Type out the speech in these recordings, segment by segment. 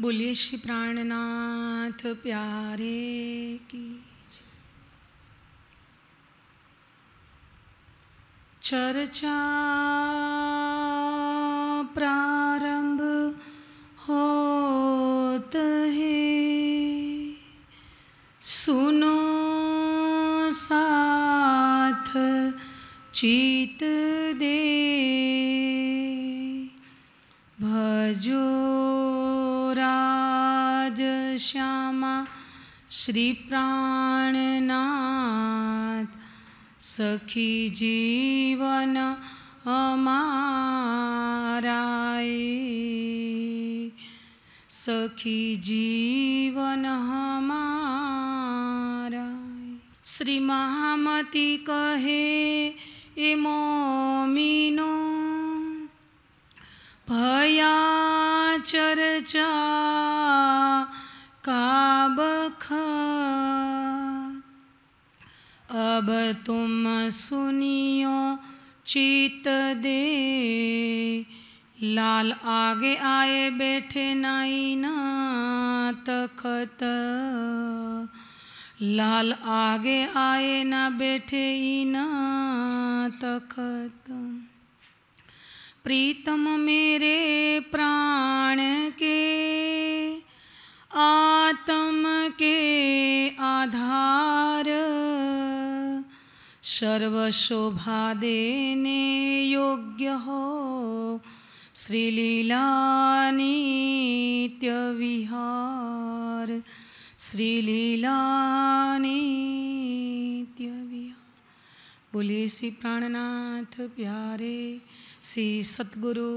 बोलिए श्री प्राणनाथ प्यारे की चर्चा प्रारंभ होत है सुनो साथ चीत दे भजो श्यामा श्री प्राणनाथ सखी जीवन हमाराए सखी जीवन हमारा श्री महामती कहे इमोमिनो भया चर्चा तुम सुनियो चीत दे लाल आगे आए बैठे नाई ना तखत लाल आगे आए ना बैठे इना तखत प्रीतम मेरे प्राण के आत्म के आधार सर्वशोभा देने योग्य हो श्रीलीलानित्यविहार विहार बोले श्री प्राणनाथ प्यारे श्री सतगुरु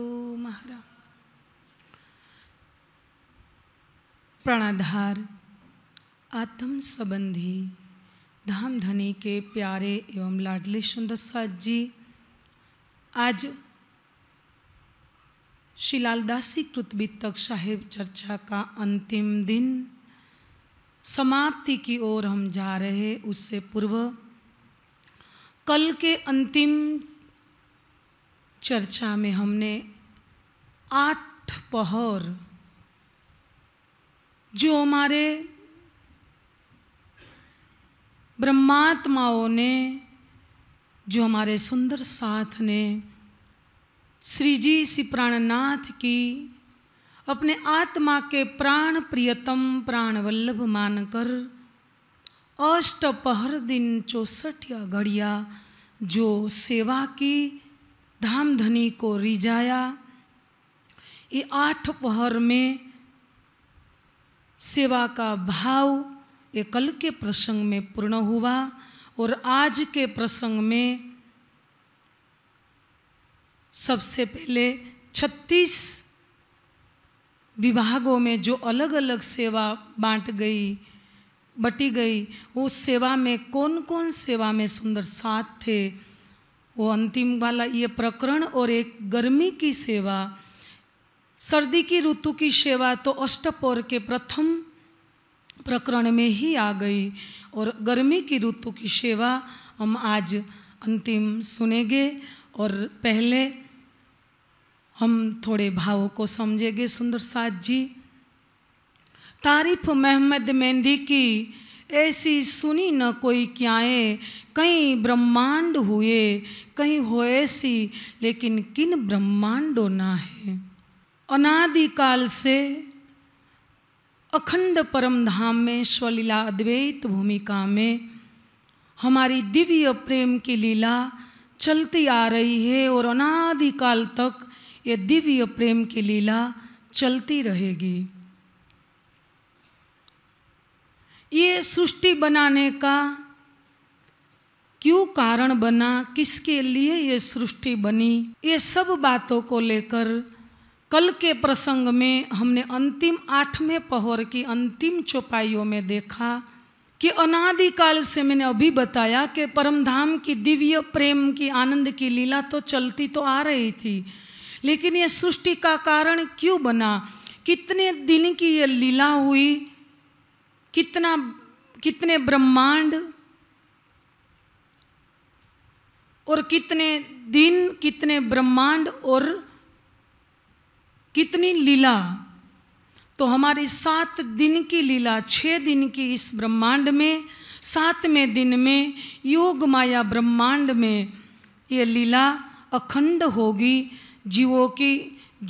महाराज प्राणाधार आत्म संबंधी धाम धनी के प्यारे एवं लाडले सुंदर साज जी आज श्री लालदासी कृतवितक साहेब चर्चा का अंतिम दिन समाप्ति की ओर हम जा रहे उससे पूर्व कल के अंतिम चर्चा में हमने आठ पहर जो हमारे ब्रह्मात्माओं ने जो हमारे सुंदर साथ ने श्री जी श्री प्राणनाथ की अपने आत्मा के प्राण प्रियतम प्राणवल्लभ मानकर अष्टपहर दिन चौसठ या घड़िया जो सेवा की धाम धनी को रिझाया ये आठ पहर में सेवा का भाव ये कल के प्रसंग में पूर्ण हुआ और आज के प्रसंग में सबसे पहले छत्तीस विभागों में जो अलग अलग सेवा बांट गई बटी गई उस सेवा में कौन कौन सेवा में सुंदर साथ थे वो अंतिम वाला ये प्रकरण और एक गर्मी की सेवा सर्दी की ऋतु की सेवा तो अष्टपौर के प्रथम प्रकरण में ही आ गई और गर्मी की ऋतु की सेवा हम आज अंतिम सुनेंगे और पहले हम थोड़े भावों को समझेंगे सुंदर साज जी तारीफ महमद मेहंदी की ऐसी सुनी न कोई है कहीं ब्रह्मांड हुए कहीं हो ऐसी लेकिन किन ब्रह्मांडो ना है अनादिकाल से अखंड परम धाम में स्वलीला अद्वैत भूमिका में हमारी दिव्य प्रेम की लीला चलती आ रही है और अनादिकाल तक ये दिव्य प्रेम की लीला चलती रहेगी ये सृष्टि बनाने का क्यों कारण बना किसके लिए ये सृष्टि बनी ये सब बातों को लेकर कल के प्रसंग में हमने अंतिम आठवें पहर की अंतिम चौपाइयों में देखा कि अनादिकाल से मैंने अभी बताया कि परमधाम की दिव्य प्रेम की आनंद की लीला तो चलती तो आ रही थी लेकिन ये सृष्टि का कारण क्यों बना कितने दिन की ये लीला हुई कितना कितने ब्रह्मांड और कितने दिन कितने ब्रह्मांड और कितनी लीला तो हमारी सात दिन की लीला छः दिन की इस ब्रह्मांड में सातवें दिन में योग माया ब्रह्मांड में ये लीला अखंड होगी जीवों की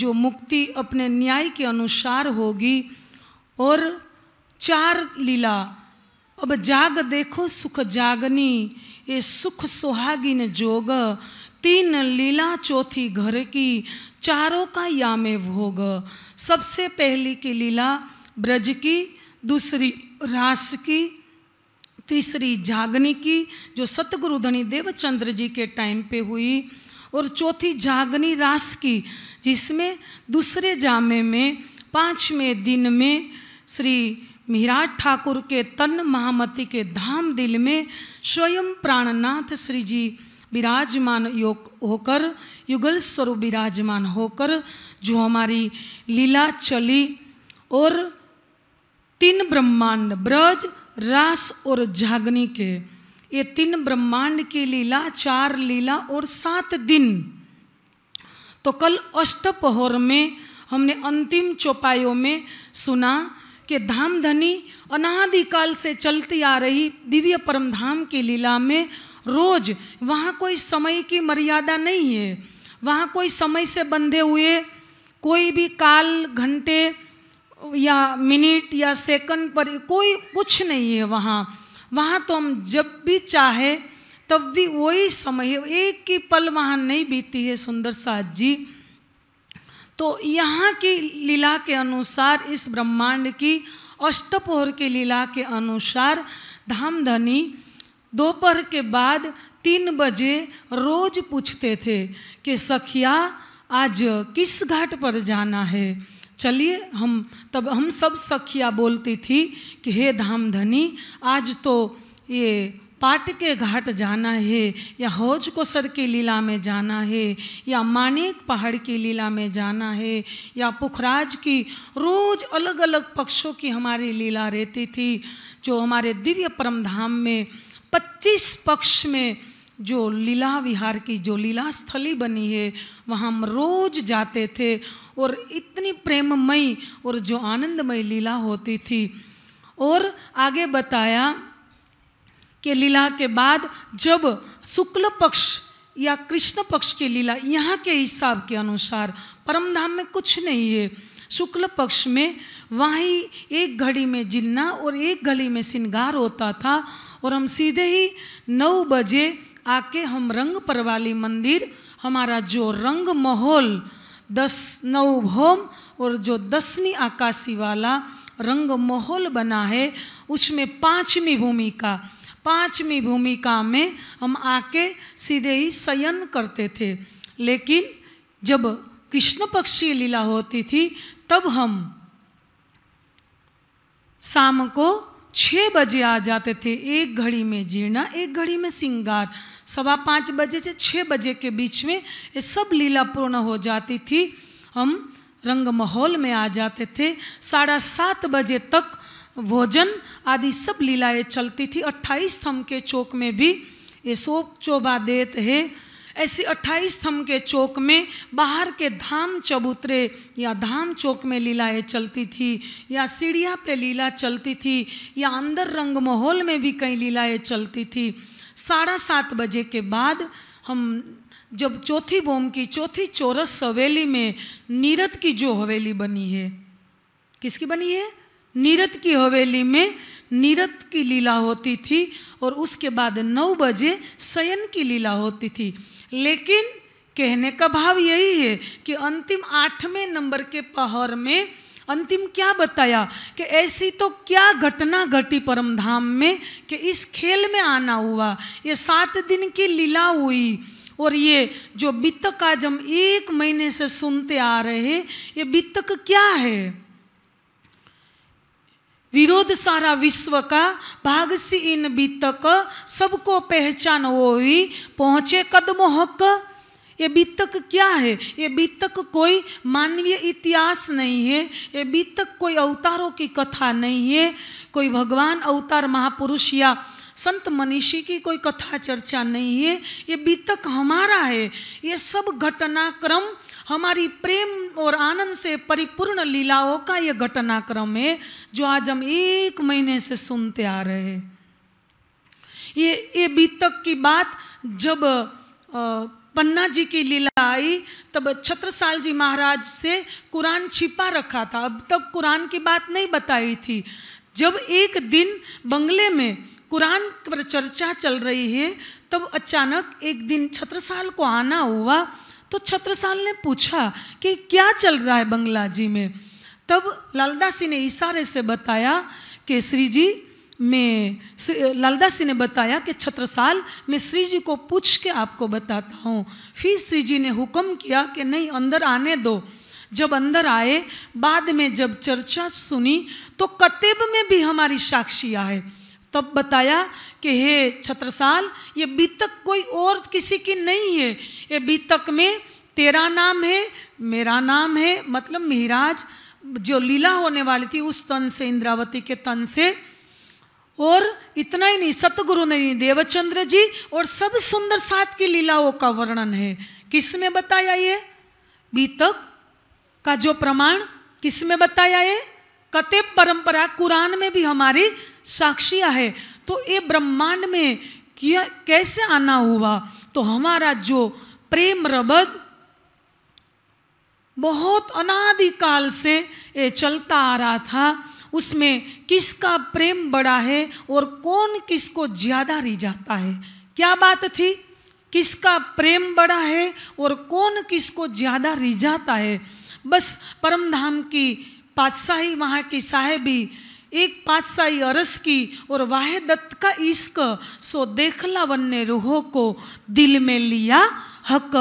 जो मुक्ति अपने न्याय के अनुसार होगी और चार लीला अब जाग देखो सुख जागनी ये सुख सुहागिन जोग तीन लीला चौथी घर की चारों का या में भोग सबसे पहली की लीला ब्रज की दूसरी रास की तीसरी जागनी की जो सतगुरु धनी देवचंद्र जी के टाइम पे हुई और चौथी जागनी रास की जिसमें दूसरे जामे में पाँचवें दिन में श्री मिराज ठाकुर के तन महामती के धाम दिल में स्वयं प्राणनाथ श्री जी विराजमान योग होकर युगल स्वरूप विराजमान होकर जो हमारी लीला चली और तीन ब्रह्मांड ब्रज रास और जागनी के ये तीन ब्रह्मांड की लीला चार लीला और सात दिन तो कल अष्टपहर में हमने अंतिम चौपाइयों में सुना कि धामधनी अनादिकाल से चलती आ रही दिव्य परम धाम की लीला में रोज वहाँ कोई समय की मर्यादा नहीं है वहाँ कोई समय से बंधे हुए कोई भी काल घंटे या मिनट या सेकंड पर कोई कुछ नहीं है वहाँ वहाँ तो हम जब भी चाहे तब भी वही समय एक ही पल वहाँ नहीं बीती है सुंदर साथ जी तो यहाँ की लीला के अनुसार इस ब्रह्मांड की अष्टपोहर की लीला के अनुसार धामधनी दोपहर के बाद तीन बजे रोज पूछते थे कि सखिया आज किस घाट पर जाना है चलिए हम तब हम सब सखिया बोलती थी कि हे धाम धनी आज तो ये पाट के घाट जाना है या हौज कोसर की लीला में जाना है या मानिक पहाड़ की लीला में जाना है या पुखराज की रोज़ अलग अलग पक्षों की हमारी लीला रहती थी जो हमारे दिव्य परम धाम में पच्चीस पक्ष में जो लीला विहार की जो लीला स्थली बनी है वहाँ हम रोज जाते थे और इतनी प्रेममयी और जो आनंदमय लीला होती थी और आगे बताया कि लीला के बाद जब शुक्ल पक्ष या कृष्ण पक्ष की लीला यहाँ के हिसाब के अनुसार परमधाम में कुछ नहीं है शुक्ल पक्ष में वहीं एक घड़ी में जिन्ना और एक घड़ी में सिंगार होता था और हम सीधे ही नौ बजे आके हम रंग परवाली मंदिर हमारा जो रंग माहौल दस नौ भौम और जो दसवीं आकाशी वाला रंग माहौल बना है उसमें पाँचवीं भूमिका पाँचवीं भूमिका में हम आके सीधे ही शयन करते थे लेकिन जब कृष्ण पक्षी लीला होती थी तब हम शाम को छः बजे आ जाते थे एक घड़ी में जीर्णा एक घड़ी में सिंगार सवा पाँच बजे से छः बजे के बीच में ये सब लीला पूर्ण हो जाती थी हम रंग माहौल में आ जाते थे साढ़ा सात बजे तक भोजन आदि सब लीलाएं चलती थी अट्ठाईस थम के चौक में भी ये सोप चोबा देते हैं ऐसी 28 थम के चौक में बाहर के धाम चबूतरे या धाम चौक में लीलाएँ चलती थी या सीढ़िया पे लीला चलती थी या अंदर रंग माहौल में भी कई लीलाएँ चलती थी साढ़ा सात बजे के बाद हम जब चौथी बोम की चौथी चौरस हवेली में नीरत की जो हवेली बनी है किसकी बनी है नीरत की हवेली में नीरत की लीला होती थी और उसके बाद नौ बजे सयन की लीला होती थी लेकिन कहने का भाव यही है कि अंतिम आठवें नंबर के पहर में अंतिम क्या बताया कि ऐसी तो क्या घटना घटी परमधाम में कि इस खेल में आना हुआ ये सात दिन की लीला हुई और ये जो बीतक आज हम एक महीने से सुनते आ रहे ये बीतक क्या है विरोध सारा विश्व का भाग सी इन बीतक सबको पहचान हो ही पहुँचे कदमोहक ये बीतक क्या है ये बीतक कोई मानवीय इतिहास नहीं है ये बीतक कोई अवतारों की कथा नहीं है कोई भगवान अवतार महापुरुष या संत मनीषी की कोई कथा चर्चा नहीं है ये बीतक हमारा है ये सब घटनाक्रम हमारी प्रेम और आनंद से परिपूर्ण लीलाओं का ये घटनाक्रम है जो आज हम एक महीने से सुनते आ रहे हैं ये ये बीतक की बात जब आ, पन्ना जी की लीला आई तब छत्रसाल जी महाराज से कुरान छिपा रखा था अब तक कुरान की बात नहीं बताई थी जब एक दिन बंगले में कुरान पर चर्चा चल रही है तब अचानक एक दिन छत्रसाल को आना हुआ तो छत्रसाल ने पूछा कि क्या चल रहा है बंगला जी में तब लालदासी ने इशारे से बताया कि श्री जी मैं लालदासी ने बताया कि छत्रसाल मैं श्री जी को पूछ के आपको बताता हूँ फिर श्री जी ने हुक्म किया कि नहीं अंदर आने दो जब अंदर आए बाद में जब चर्चा सुनी तो कतेब में भी हमारी साक्षी आए तब बताया कि हे छत्रसाल ये बीतक कोई और किसी की नहीं है ये बीतक में तेरा नाम है मेरा नाम है मतलब मिहराज जो लीला होने वाली थी उस तन से इंद्रावती के तन से और इतना ही नहीं सतगुरु ने नहीं देवचंद्र जी और सब सुंदर सात की लीलाओं का वर्णन है किस में बताया ये बीतक का जो प्रमाण किस में बताया ये कते परंपरा कुरान में भी हमारी साक्षी है तो ये ब्रह्मांड में किया कैसे आना हुआ तो हमारा जो प्रेम रबद बहुत अनादिकाल से ये चलता आ रहा था उसमें किसका प्रेम बड़ा है और कौन किसको ज़्यादा रि जाता है क्या बात थी किसका प्रेम बड़ा है और कौन किसको ज़्यादा रिझाता है बस परमधाम की पातशाही वहाँ की साहेबी एक पातशाही अरस की और दत्त का इश्क सो देखला वन्य रूहो को दिल में लिया हक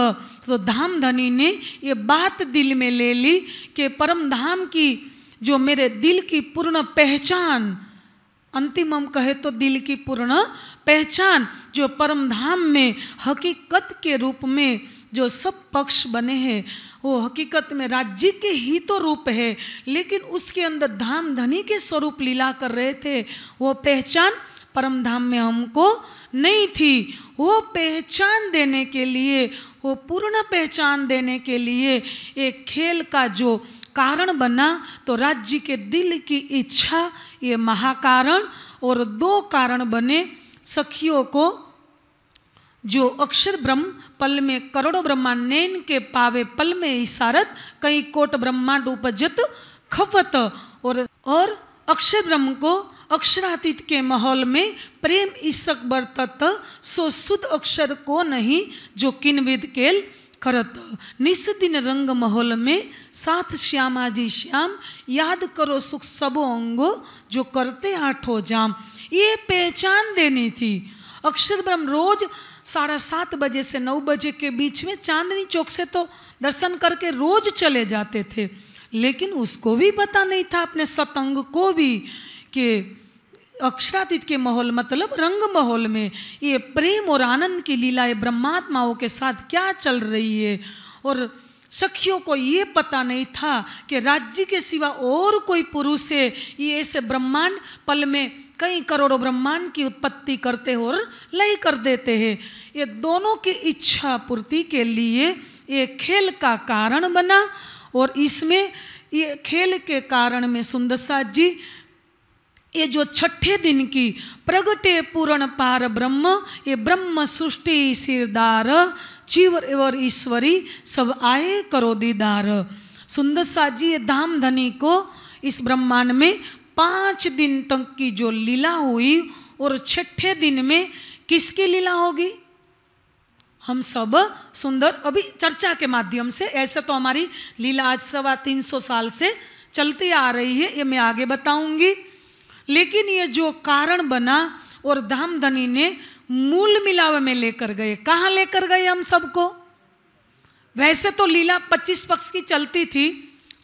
तो धाम धनी ने ये बात दिल में ले ली कि परम धाम की जो मेरे दिल की पूर्ण पहचान अंतिम हम कहे तो दिल की पूर्ण पहचान जो परम धाम में हकीकत के रूप में जो सब पक्ष बने हैं वो हकीकत में राज्य के ही तो रूप है लेकिन उसके अंदर धाम धनी के स्वरूप लीला कर रहे थे वो पहचान परम धाम में हमको नहीं थी वो पहचान देने के लिए वो पूर्ण पहचान देने के लिए एक खेल का जो कारण बना तो राज्य के दिल की इच्छा ये महाकारण और दो कारण बने सखियों को जो अक्षर ब्रह्म पल में करोड़ों ब्रह्मा नैन के पावे पल में इशारत कई कोट ब्रह्मांड उपजत खपत और और अक्षर ब्रह्म को अक्षरातीत के माहौल में प्रेम ईशक बरतत सो शुद्ध अक्षर को नहीं जो किनविद केल करत निस्दिन रंग माहौल में साथ श्यामा जी श्याम याद करो सुख सबो अंगो जो करते आठो जाम ये पहचान देनी थी अक्षर ब्रह्म रोज साढ़ा सात बजे से नौ बजे के बीच में चांदनी चौक से तो दर्शन करके रोज चले जाते थे लेकिन उसको भी पता नहीं था अपने सतंग को भी कि अक्षरातीत के माहौल मतलब रंग माहौल में ये प्रेम और आनंद की लीलाएं ब्रह्मात्माओं के साथ क्या चल रही है और सखियों को ये पता नहीं था कि राज्य के सिवा और कोई पुरुष है ये ऐसे ब्रह्मांड पल में कई करोड़ों ब्रह्मांड की उत्पत्ति करते और लय कर देते हैं ये दोनों की इच्छा पूर्ति के लिए ये खेल का कारण बना और इसमें ये खेल के कारण में सुंदरसा जी ये जो छठे दिन की प्रगटे पूर्ण पार ब्रह्म ये ब्रह्म सृष्टि सिरदार चीवर एवर ईश्वरी सब आए करो दीदार सुंदर जी ये धाम धनी को इस ब्रह्मांड में पाँच दिन तक की जो लीला हुई और छठे दिन में किसकी लीला होगी हम सब सुंदर अभी चर्चा के माध्यम से ऐसे तो हमारी लीला आज सवा तीन सौ साल से चलती आ रही है ये मैं आगे बताऊंगी लेकिन ये जो कारण बना और धाम धनी ने मूल मिलाव में लेकर गए कहाँ लेकर गए हम सबको वैसे तो लीला पच्चीस पक्ष की चलती थी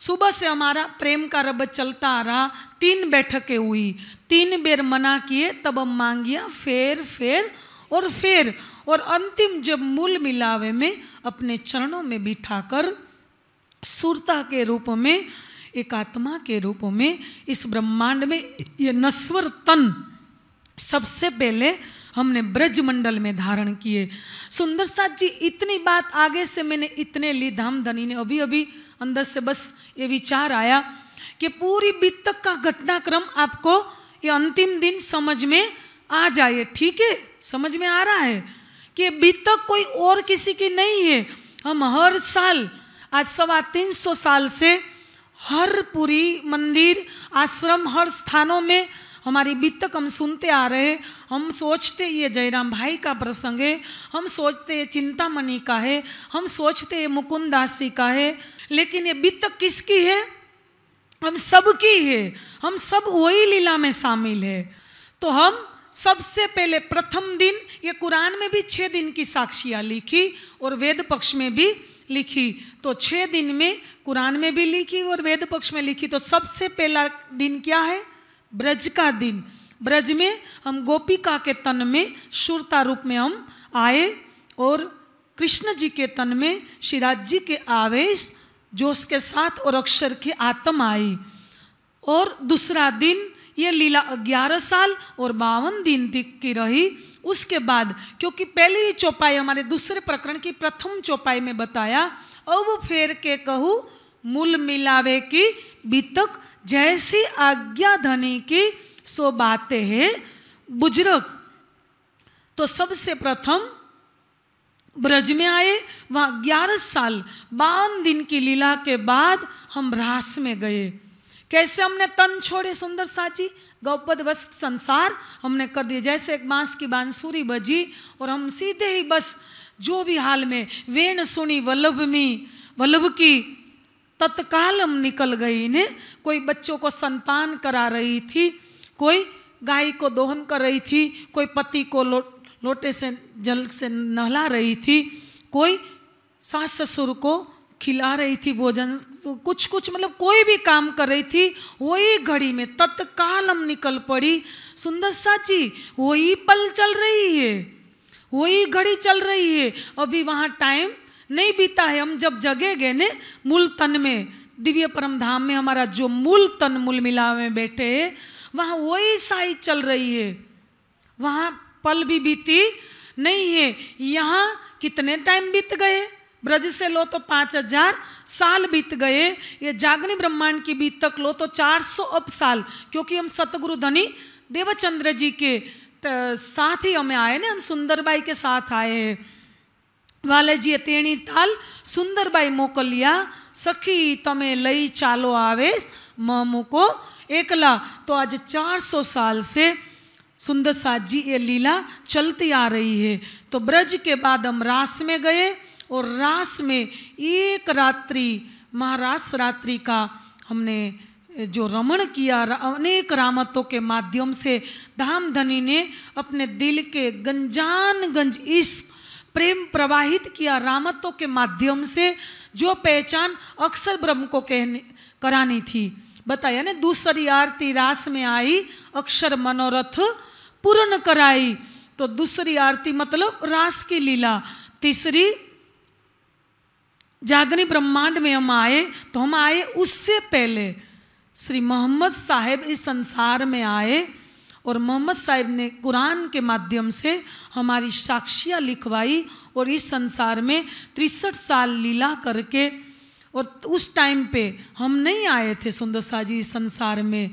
सुबह से हमारा प्रेम का रब चलता आ रहा तीन बैठकें हुई तीन बेर मना किए तब हम मांगिया फेर फेर और फेर और अंतिम जब मूल मिलावे में अपने चरणों में बिठाकर सुरता के रूप में एक आत्मा के रूप में इस ब्रह्मांड में ये नस्वर तन सबसे पहले हमने ब्रजमंडल में धारण किए सुंदर साथ जी इतनी बात आगे से मैंने इतने ली धाम धनी ने अभी अभी अंदर से बस ये विचार आया कि पूरी बीत तक का घटनाक्रम आपको ये अंतिम दिन समझ में आ जाए ठीक है समझ में आ रहा है कि बीत तक कोई और किसी की नहीं है हम हर साल आज सवा तीन सौ साल से हर पूरी मंदिर आश्रम हर स्थानों में हमारी बीत तक हम सुनते आ रहे हम सोचते ये जयराम भाई का प्रसंग है हम सोचते ये चिंतामणि का है हम सोचते ये मुकुंद दास जी का है लेकिन ये बीत तक किसकी है हम सब की है हम सब वही लीला में शामिल है तो हम सबसे पहले प्रथम दिन ये कुरान में भी छः दिन की साक्षियाँ लिखी और वेद पक्ष में भी लिखी तो छः दिन में कुरान में भी लिखी और वेद पक्ष में लिखी तो सबसे पहला दिन क्या है ब्रज का दिन ब्रज में हम गोपिका के तन में शुरता रूप में हम आए और कृष्ण जी के तन में शिराज जी के आवेश जोश के साथ और अक्षर के आत्म आई और दूसरा दिन ये लीला ग्यारह साल और बावन दिन दिख की रही उसके बाद क्योंकि पहली ही चौपाई हमारे दूसरे प्रकरण की प्रथम चौपाई में बताया अब फेर के कहूँ मूल मिलावे की बीतक जैसी आज्ञा धनी की सो बातें हैं बुजुर्ग तो सबसे प्रथम ब्रज में आए वहाँ ग्यारह साल बावन दिन की लीला के बाद हम रास में गए कैसे हमने तन छोड़े सुंदर साची गौपद वस्त संसार हमने कर दिए जैसे एक बांस की बांसुरी बजी और हम सीधे ही बस जो भी हाल में वेण सुनी वल्लभ में वल्लभ की तत्काल हम निकल गई ने कोई बच्चों को संपान करा रही थी कोई गाय को दोहन कर रही थी कोई पति को लो, लोटे से जल से नहला रही थी कोई सास ससुर को खिला रही थी भोजन तो कुछ कुछ मतलब कोई भी काम कर रही थी वही घड़ी में तत्काल हम निकल पड़ी सुंदर साची वही पल चल रही है वही घड़ी चल रही है अभी वहाँ टाइम नहीं बीता है हम जब जगे गए ने मूल तन में दिव्य परम धाम में हमारा जो मूल तन मूल मिला में बैठे है वहाँ वही साई चल रही है वहाँ पल भी बीती नहीं है यहाँ कितने टाइम बीत गए ब्रज से लो तो पाँच हजार साल बीत गए ये जागनी ब्रह्मांड की बीत तक लो तो चार सौ अब साल क्योंकि हम सतगुरु धनी देवचंद्र जी के साथ ही हमें आए ना हम सुंदर बाई के साथ आए हैं વાલેજીએ ताल सुंदर સુંદરબાઈ मोकलिया सखी તમે लई चालो આવેશ મ एकला तो आज चार सौ साल से सुंदर साथ जी ये लीला चलती आ रही है तो ब्रज के बाद हम रास में गए और रास में एक रात्रि महारास रात्रि का हमने जो रमण किया अनेक रामतों के माध्यम से धाम धनी ने अपने दिल के गंजान गंज इश्क प्रेम प्रवाहित किया रामत्व के माध्यम से जो पहचान अक्सर ब्रह्म को कहने करानी थी बताया ना दूसरी आरती रास में आई अक्षर मनोरथ पूर्ण कराई तो दूसरी आरती मतलब रास की लीला तीसरी जागनी ब्रह्मांड में हम आए तो हम आए उससे पहले श्री मोहम्मद साहेब इस संसार में आए और मोहम्मद साहिब ने कुरान के माध्यम से हमारी साक्षियाँ लिखवाई और इस संसार में तिरसठ साल लीला करके और उस टाइम पे हम नहीं आए थे सुंदर शाह जी संसार में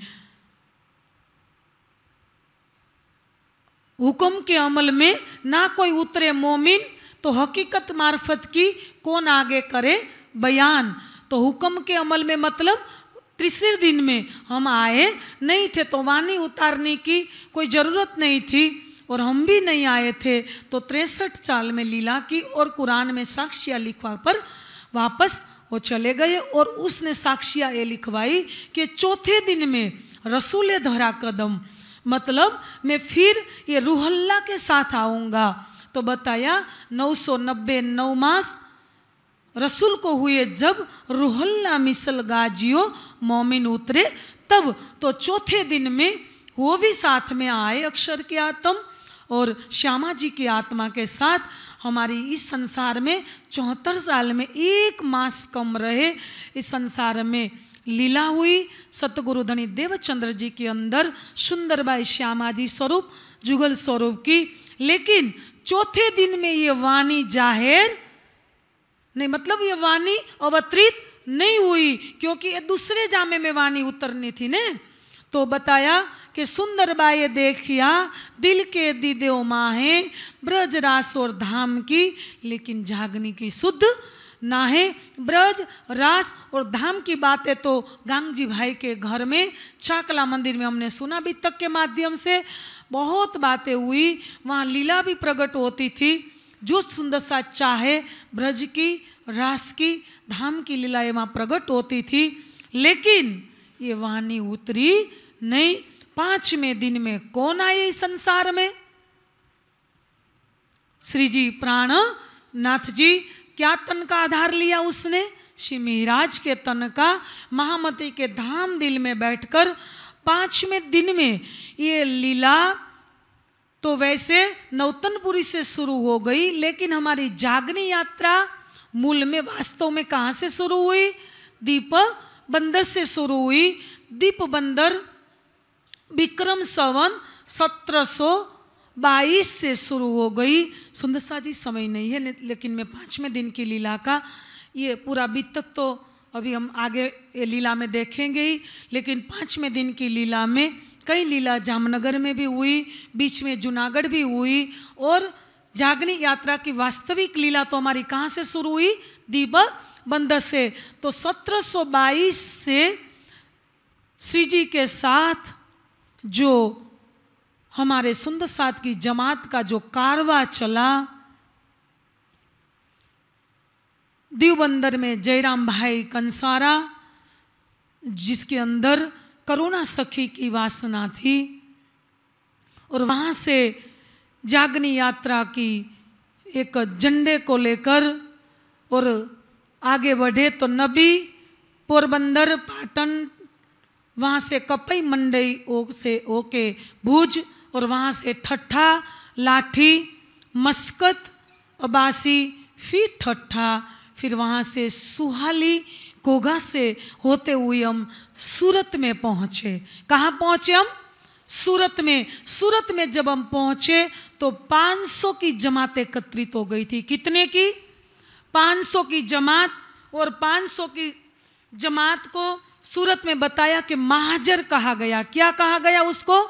हुक्म के अमल में ना कोई उतरे मोमिन तो हकीकत मार्फत की कौन आगे करे बयान तो हुक्म के अमल में मतलब तीसरे दिन में हम आए नहीं थे तो वाणी उतारने की कोई ज़रूरत नहीं थी और हम भी नहीं आए थे तो तिरसठ साल में लीला की और कुरान में साक्षियाँ लिखवा पर वापस वो चले गए और उसने साक्षियाँ ये लिखवाई कि चौथे दिन में रसूल धरा कदम मतलब मैं फिर ये रूहल्ला के साथ आऊँगा तो बताया 990 नौ मास रसूल को हुए जब रुहल्ला मिसल गाजियो मोमिन उतरे तब तो चौथे दिन में वो भी साथ में आए अक्षर के आत्म और श्यामा जी की आत्मा के साथ हमारी इस संसार में चौहत्तर साल में एक मास कम रहे इस संसार में लीला हुई सतगुरु धनी देवचंद्र जी के अंदर सुंदर बाई श्यामा जी स्वरूप जुगल स्वरूप की लेकिन चौथे दिन में ये वाणी जाहिर नहीं मतलब ये वाणी अवतरित नहीं हुई क्योंकि ये दूसरे जामे में वाणी उतरनी थी ने तो बताया कि सुंदर बाए देखिया दिल के दीदेव माहे ब्रज रास और धाम की लेकिन जागनी की शुद्ध ना है ब्रज रास और धाम की बातें तो गांग जी भाई के घर में चाकला मंदिर में हमने सुना भी तक के माध्यम से बहुत बातें हुई वहाँ लीला भी प्रकट होती थी जो सुंदर सा चाहे ब्रज की रास की धाम की लीलाएं वहाँ प्रकट होती थी लेकिन ये वाणी उतरी नहीं पांचवें दिन में कौन आए इस संसार में श्री जी प्राण नाथ जी क्या तन का आधार लिया उसने श्री महाराज के तन का महामती के धाम दिल में बैठकर पांचवें दिन में ये लीला तो वैसे नौतनपुरी से शुरू हो गई लेकिन हमारी जागनी यात्रा मूल में वास्तव में कहाँ से शुरू हुई दीप बंदर से शुरू हुई दीप बंदर विक्रम सवन सत्रह सौ बाईस से शुरू हो गई सुंदर सा जी समय नहीं है लेकिन मैं पाँचवें दिन की लीला का ये पूरा बीत तक तो अभी हम आगे लीला में देखेंगे ही लेकिन पाँचवें दिन की लीला में कई लीला जामनगर में भी हुई बीच में जूनागढ़ भी हुई और जागनी यात्रा की वास्तविक लीला तो हमारी कहाँ से शुरू हुई दीप बंदर से तो 1722 से श्री जी के साथ जो हमारे सुंदर साथ की जमात का जो कारवा चला दीव बंदर में जयराम भाई कंसारा जिसके अंदर करुणा सखी की वासना थी और वहाँ से जागनी यात्रा की एक झंडे को लेकर और आगे बढ़े तो नबी पोरबंदर पाटन वहाँ से कपई मंडई ओ से ओके भुज और वहाँ से ठट्ठा लाठी मस्कत अबासी फिर ठट्ठा फिर वहाँ से सुहाली कोगा से होते हुए हम सूरत में पहुँचे कहाँ पहुँचे हम सूरत में सूरत में जब हम पहुँचे तो 500 की जमात एकत्रित हो गई थी कितने की 500 की जमात और 500 की जमात को सूरत में बताया कि महाजर कहा गया क्या कहा गया उसको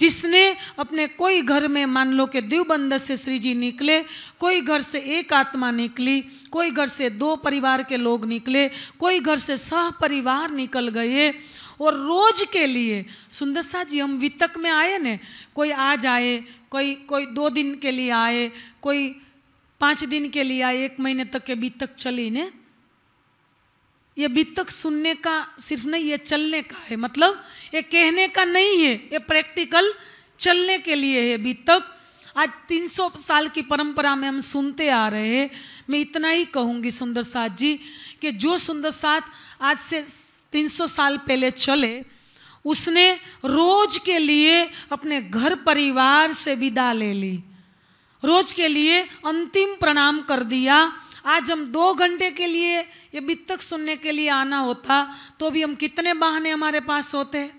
जिसने अपने कोई घर में मान लो कि द्विबंध से श्री जी निकले कोई घर से एक आत्मा निकली कोई घर से दो परिवार के लोग निकले कोई घर से सह परिवार निकल गए और रोज के लिए सुंदर सा जी हम वितक में आए ने कोई आज आए कोई कोई दो दिन के लिए आए कोई पाँच दिन के लिए आए एक महीने तक के बीतक चली ने ये तक सुनने का सिर्फ नहीं ये चलने का है मतलब ये कहने का नहीं है ये प्रैक्टिकल चलने के लिए है तक आज 300 साल की परंपरा में हम सुनते आ रहे हैं मैं इतना ही कहूँगी सुंदर साथ जी कि जो सुंदर साथ आज से 300 साल पहले चले उसने रोज के लिए अपने घर परिवार से विदा ले ली रोज के लिए अंतिम प्रणाम कर दिया आज हम दो घंटे के लिए ये बित्तक सुनने के लिए आना होता तो भी हम कितने बहाने हमारे पास होते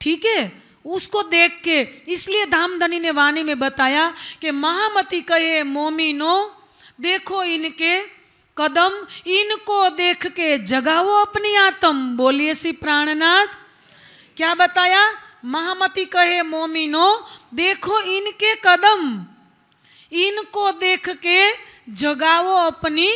ठीक है उसको देख के इसलिए धामधनी ने वाणी में बताया कि महामती कहे मोमिनो देखो इनके कदम इनको देख के जगाओ अपनी आत्म बोलिए श्री प्राणनाथ क्या बताया महामती कहे मोमिनो देखो इनके कदम इनको देख के जगाओ अपनी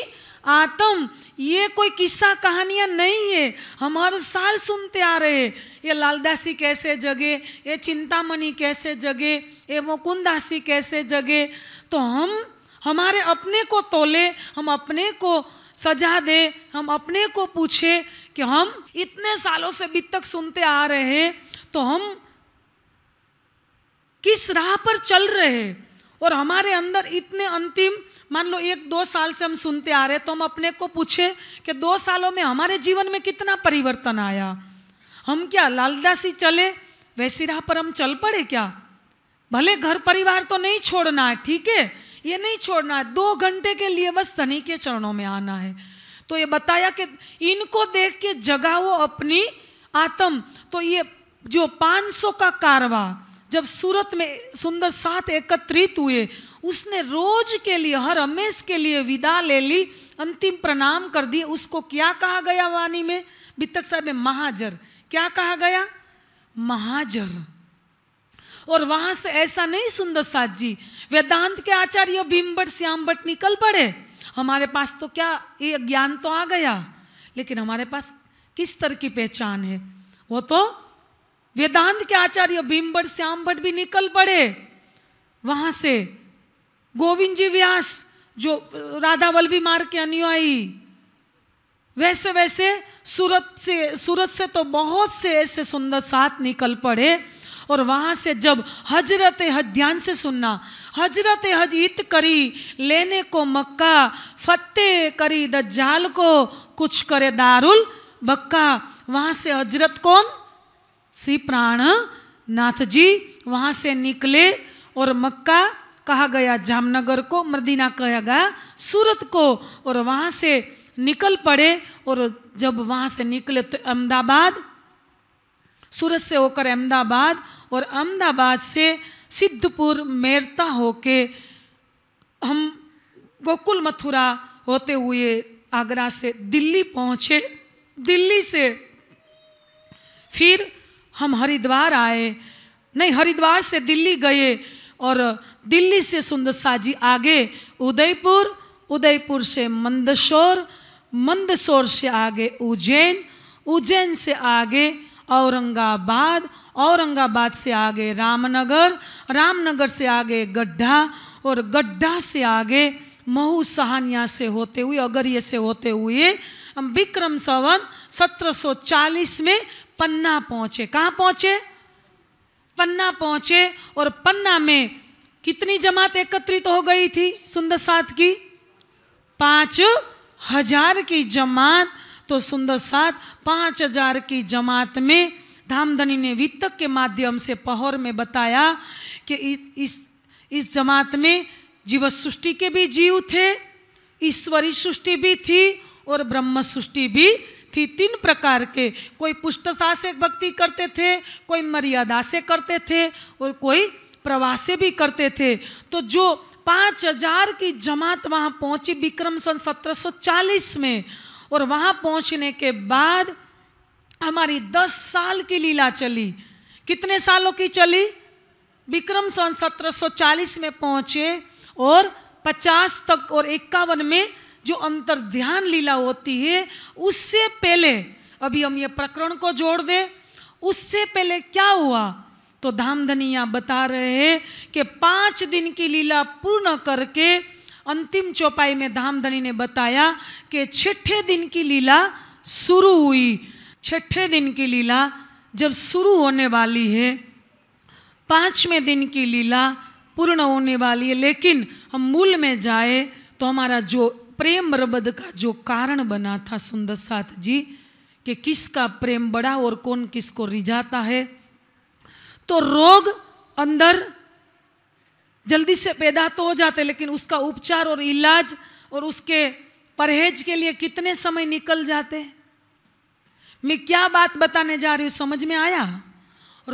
आत्म ये कोई किस्सा कहानियाँ नहीं है हम हर साल सुनते आ रहे हैं ये लालदासी कैसे जगे ये चिंतामणि कैसे जगे ये मुकुंदासी कैसे जगे तो हम हमारे अपने को तोले हम अपने को सजा दे हम अपने को पूछे कि हम इतने सालों से अभी तक सुनते आ रहे हैं तो हम किस राह पर चल रहे हैं और हमारे अंदर इतने अंतिम मान लो एक दो साल से हम सुनते आ रहे तो हम अपने को पूछे कि दो सालों में हमारे जीवन में कितना परिवर्तन आया हम क्या लालदासी चले वैसी राह पर हम चल पड़े क्या भले घर परिवार तो नहीं छोड़ना है ठीक है ये नहीं छोड़ना है दो घंटे के लिए बस धनी के चरणों में आना है तो ये बताया कि इनको देख के जगाओ अपनी आत्म तो ये जो 500 का कारवा जब सूरत में सुंदर साथ एकत्रित हुए उसने रोज के लिए हर हमेश के लिए विदा ले ली अंतिम प्रणाम कर दी उसको क्या कहा गया वाणी में बितक साहब महाजर क्या कहा गया महाजर और वहां से ऐसा नहीं सुंदर साथ जी वेदांत के आचार्य भीम भट श्याम भट्ट निकल पड़े हमारे पास तो क्या ये ज्ञान तो आ गया लेकिन हमारे पास किस तरह की पहचान है वो तो वेदांत के आचार्य भीम भट श्याम भट्ट भी निकल पड़े वहाँ से गोविंद जी व्यास जो राधा वल्लभी मार्ग के अनुयायी वैसे वैसे सूरत से सूरत से तो बहुत से ऐसे सुंदर साथ निकल पड़े और वहाँ से जब हजरत हज ध्यान से सुनना हजरत हज इत करी लेने को मक्का फतेह करी दज्जाल को कुछ करे दारुल बक्का वहाँ से हजरत कौन श्री प्राण नाथ जी वहाँ से निकले और मक्का कहा गया जामनगर को मदीना कहा गया सूरत को और वहाँ से निकल पड़े और जब वहाँ से निकले तो अहमदाबाद सूरत से होकर अहमदाबाद और अहमदाबाद से सिद्धपुर मेरता होके हम गोकुल मथुरा होते हुए आगरा से दिल्ली पहुँचे दिल्ली से फिर हम हरिद्वार आए नहीं हरिद्वार से दिल्ली गए और दिल्ली से सुंदर साजी आगे उदयपुर उदयपुर से मंदसौर मंदसौर से आगे उज्जैन उज्जैन से आगे औरंगाबाद औरंगाबाद से आगे रामनगर रामनगर से आगे गड्ढा और गड्ढा से आगे महू सहानिया से होते हुए अगरिय से होते हुए विक्रम सवन 1740 में पन्ना पहुंचे कहाँ पहुंचे पन्ना पहुंचे और पन्ना में कितनी जमात एकत्रित हो गई थी सुंदर सात की पाँच हजार की जमात तो सुंदर सात पाँच हजार की जमात में धामधनी ने वित्तक के माध्यम से पहर में बताया कि इस इस इस जमात में जीव सृष्टि के भी जीव थे ईश्वरी सृष्टि भी थी और ब्रह्म सृष्टि भी थी तीन प्रकार के कोई पुष्टता से भक्ति करते थे कोई मर्यादा से करते थे और कोई प्रवाह से भी करते थे तो जो पाँच हजार की जमात वहाँ पहुँची विक्रम सन 1740 में और वहाँ पहुँचने के बाद हमारी दस साल की लीला चली कितने सालों की चली विक्रम सन 1740 में पहुँचे और 50 तक और इक्यावन में जो अंतर ध्यान लीला होती है उससे पहले अभी हम ये प्रकरण को जोड़ दें उससे पहले क्या हुआ तो धामधनिया बता रहे हैं कि पाँच दिन की लीला पूर्ण करके अंतिम चौपाई में धामधनी ने बताया कि छठे दिन की लीला शुरू हुई छठे दिन की लीला जब शुरू होने वाली है पाँचवें दिन की लीला पूर्ण होने वाली है लेकिन हम मूल में जाए तो हमारा जो प्रेम रबद का जो कारण बना था सुंदर सात जी कि किसका प्रेम बड़ा और कौन किसको रिझाता है तो रोग अंदर जल्दी से पैदा तो हो जाते लेकिन उसका उपचार और इलाज और उसके परहेज के लिए कितने समय निकल जाते मैं क्या बात बताने जा रही हूं समझ में आया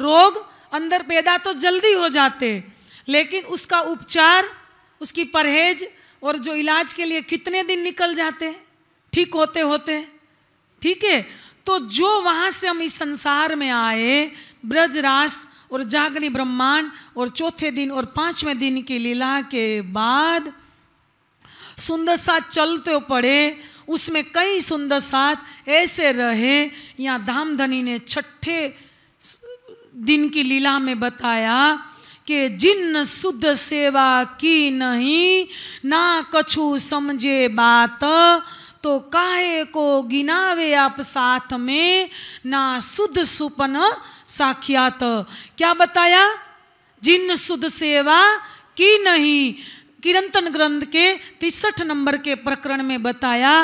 रोग अंदर पैदा तो जल्दी हो जाते लेकिन उसका उपचार उसकी परहेज और जो इलाज के लिए कितने दिन निकल जाते ठीक होते होते ठीक है तो जो वहाँ से हम इस संसार में आए ब्रजरास और जागनी ब्रह्मांड और चौथे दिन और पांचवें दिन की लीला के बाद सुंदर साथ चलते पड़े उसमें कई सुंदर साथ ऐसे रहे यहाँ धामधनी ने छठे दिन की लीला में बताया के जिन शुद्ध सेवा की नहीं ना कछु समझे बात तो काहे को गिनावे आप साथ में ना शुद्ध सुपन साख्यात क्या बताया जिन शुद्ध सेवा की नहीं किरंतन ग्रंथ के तिरसठ नंबर के प्रकरण में बताया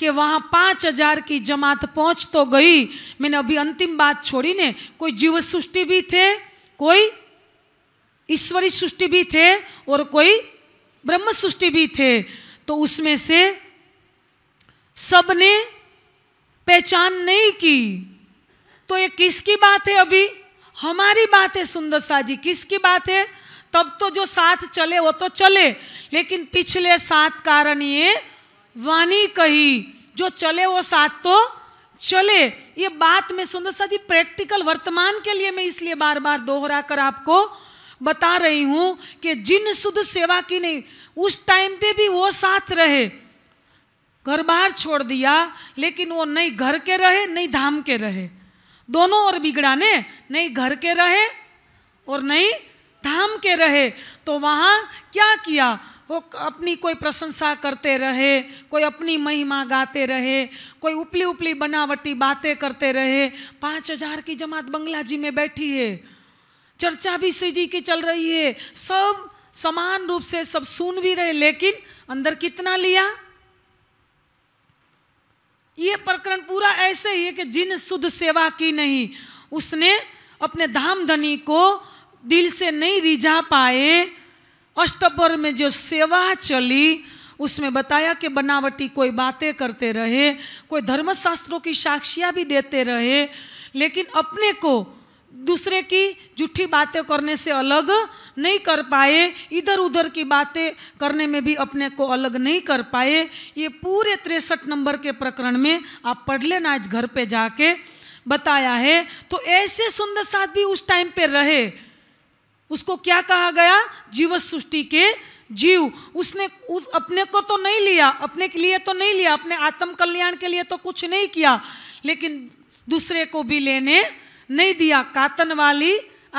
कि वहाँ पाँच हजार की जमात पहुँच तो गई मैंने अभी अंतिम बात छोड़ी ने कोई जीव सृष्टि भी थे कोई ईश्वरी सृष्टि भी थे और कोई ब्रह्म सृष्टि भी थे तो उसमें से सब ने पहचान नहीं की तो ये किसकी बात है अभी हमारी बात है सुंदर जी किसकी बात है तब तो जो साथ चले वो तो चले लेकिन पिछले सात कारण ये वाणी कही जो चले वो साथ तो चले ये बात में सुंदर जी प्रैक्टिकल वर्तमान के लिए मैं इसलिए बार बार दोहरा कर आपको बता रही हूं कि जिन शुद्ध सेवा की नहीं उस टाइम पे भी वो साथ रहे घर बाहर छोड़ दिया लेकिन वो नहीं घर के रहे नहीं धाम के रहे दोनों और बिगड़ा ने नहीं घर के रहे और नहीं धाम के रहे तो वहाँ क्या किया वो अपनी कोई प्रशंसा करते रहे कोई अपनी महिमा गाते रहे कोई उपली उपली बनावटी बातें करते रहे पाँच हजार की जमात बंगला जी में बैठी है चर्चा भी श्री जी की चल रही है सब समान रूप से सब सुन भी रहे लेकिन अंदर कितना लिया ये प्रकरण पूरा ऐसे ही है कि जिन शुद्ध सेवा की नहीं उसने अपने धाम धनी को दिल से नहीं रिझा पाए अष्टपर में जो सेवा चली उसमें बताया कि बनावटी कोई बातें करते रहे कोई धर्मशास्त्रों की साक्षियाँ भी देते रहे लेकिन अपने को दूसरे की झूठी बातें करने से अलग नहीं कर पाए इधर उधर की बातें करने में भी अपने को अलग नहीं कर पाए ये पूरे तिरसठ नंबर के प्रकरण में आप पढ़ लेना आज घर पे जाके बताया है तो ऐसे सुंदर साथ भी उस टाइम पे रहे उसको क्या कहा गया जीव सृष्टि के जीव उसने उस अपने को तो नहीं लिया अपने के लिए तो नहीं लिया अपने आत्म कल्याण के लिए तो कुछ नहीं किया लेकिन दूसरे को भी लेने नहीं दिया कातन वाली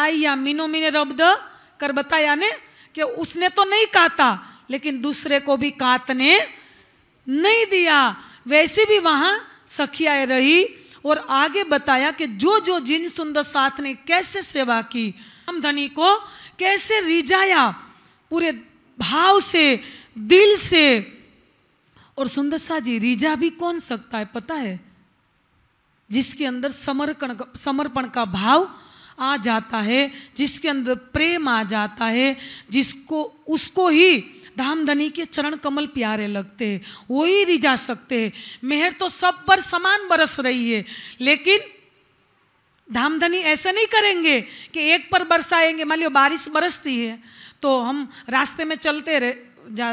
आई या मीनो मीने रब द कर बताया ने कि उसने तो नहीं काता लेकिन दूसरे को भी कातने नहीं दिया वैसे भी वहां सखिया रही और आगे बताया कि जो जो जिन सुंदर साथ ने कैसे सेवा की हम धनी को कैसे रिझाया पूरे भाव से दिल से और सुंदर सा जी रिझा भी कौन सकता है पता है जिसके अंदर समर्पण समर्पण का भाव आ जाता है जिसके अंदर प्रेम आ जाता है जिसको उसको ही धाम धनी के चरण कमल प्यारे लगते हैं वो ही रिझा सकते हैं मेहर तो सब पर समान बरस रही है लेकिन धाम धनी ऐसा नहीं करेंगे कि एक पर बरसाएंगे मान लियो बारिश बरसती है तो हम रास्ते में चलते रहे जा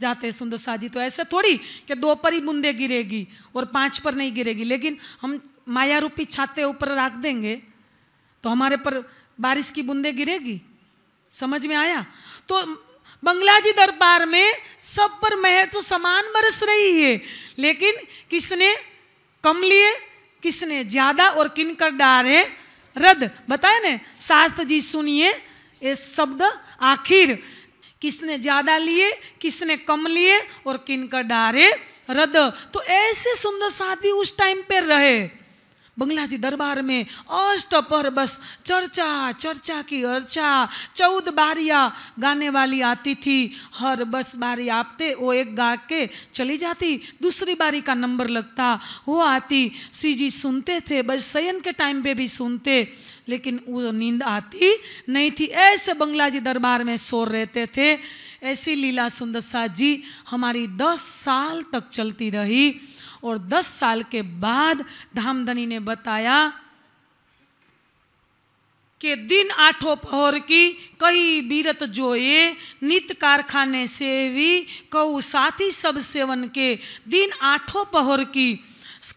जाते सुंदर साजी तो ऐसे थोड़ी कि दो पर ही बूंदे गिरेगी और पांच पर नहीं गिरेगी लेकिन हम माया रूपी छाते ऊपर रख देंगे तो हमारे पर बारिश की बूंदे गिरेगी समझ में आया तो बंगला जी दरबार में सब पर मेहर तो समान बरस रही है लेकिन किसने कम लिए किसने ज़्यादा और किन कर डारे रद बताए ना शास्त्र जी सुनिए ये शब्द आखिर किसने ज़्यादा लिए किसने कम लिए और किन का डारे रद तो ऐसे सुंदर साथी उस टाइम पर रहे बंगला जी दरबार में अष्ट पर बस चर्चा चर्चा की अर्चा चौदह बारियाँ गाने वाली आती थी हर बस बारी आपते वो एक गा के चली जाती दूसरी बारी का नंबर लगता वो आती श्री जी सुनते थे बस सयन के टाइम पे भी सुनते लेकिन वो नींद आती नहीं थी ऐसे बंगला जी दरबार में सो रहते थे ऐसी लीला सुंदर शाह जी हमारी दस साल तक चलती रही और दस साल के बाद धामधनी ने बताया के दिन आठों पहर की कई बीरत जोए नित कारखाने सेवी कऊ साथी सब सेवन के दिन आठों पहर की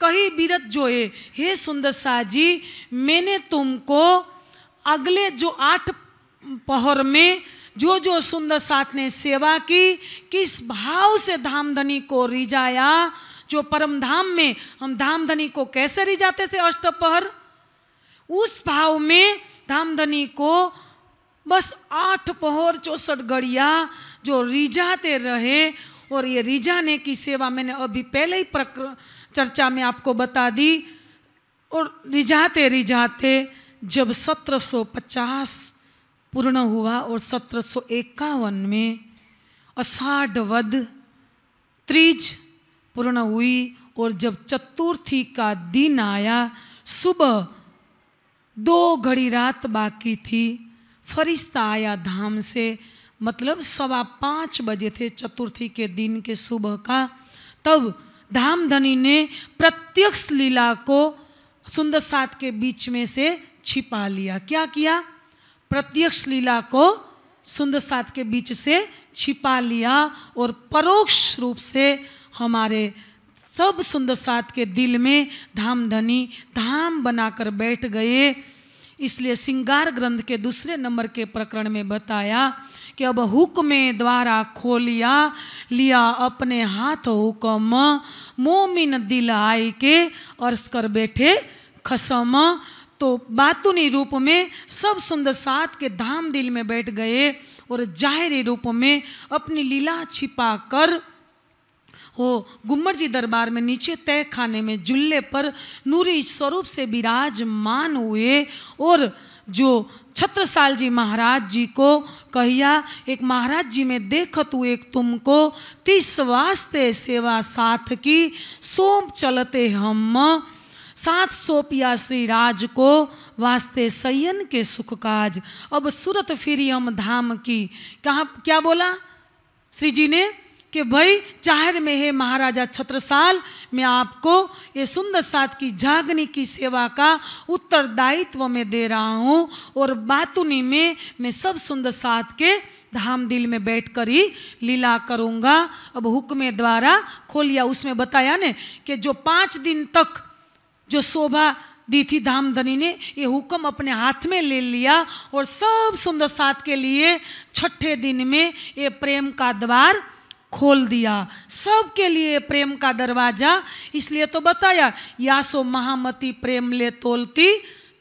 कही बीरत जोए हे सुंदर शाह जी मैंने तुमको अगले जो आठ पहर में जो जो सुंदर साथ ने सेवा की किस भाव से धामधनी को रिजाया जो परम धाम में हम धामधनी को कैसे रिजाते थे अष्टपहर उस भाव में धामधनी को बस आठ पहर चौसठ गड़िया जो रिझाते रहे और ये रिझाने की सेवा मैंने अभी पहले ही प्रक्र चर्चा में आपको बता दी और रिझाते रिझाते जब 1750 पूर्ण हुआ और सत्रह में अषाढ़ त्रिज त्रीज पूर्ण हुई और जब चतुर्थी का दिन आया सुबह दो घड़ी रात बाकी थी फरिश्ता आया धाम से मतलब सवा पाँच बजे थे चतुर्थी के दिन के सुबह का तब धाम धनी ने प्रत्यक्ष लीला को सुंदर सात के बीच में से छिपा लिया क्या किया प्रत्यक्ष लीला को सुंदर सात के बीच से छिपा लिया और परोक्ष रूप से हमारे सब सुंदर सात के दिल में धाम धनी धाम बनाकर बैठ गए इसलिए सिंगार ग्रंथ के दूसरे नंबर के प्रकरण में बताया कि अब हुक्मे द्वारा खोलिया लिया अपने हाथ हुक्म मोमिन दिल आय के अर्ज कर बैठे खसम तो बातुनी रूप में सब सुंदर सात के धाम दिल में बैठ गए और जाहिर रूप में अपनी लीला छिपा कर हो गुम्मर जी दरबार में नीचे तय खाने में जुल्ले पर नूरी स्वरूप से विराजमान हुए और जो छत्रसाल जी महाराज जी को कहिया एक महाराज जी में देख तू एक तुमको तीस वास्ते सेवा साथ की सोम चलते हम सात सोपिया श्री राज को वास्ते सैयन के सुख काज अब सूरत फिरी हम धाम की कहाँ क्या बोला श्री जी ने कि भाई चाहर में है महाराजा छत्रसाल मैं आपको ये सुंदर साथ की जागनी की सेवा का उत्तरदायित्व में दे रहा हूँ और बातुनी में मैं सब सुंदर साथ के धाम दिल में बैठ कर ही लीला करूँगा अब हुक्म द्वारा खोलिया उसमें बताया ने कि जो पाँच दिन तक जो शोभा दी थी धामधनी ने ये हुक्म अपने हाथ में ले लिया और सब सुंदर साथ के लिए छठे दिन में ये प्रेम का द्वार खोल दिया सबके लिए प्रेम का दरवाजा इसलिए तो बताया यासो महामती प्रेम ले तोलती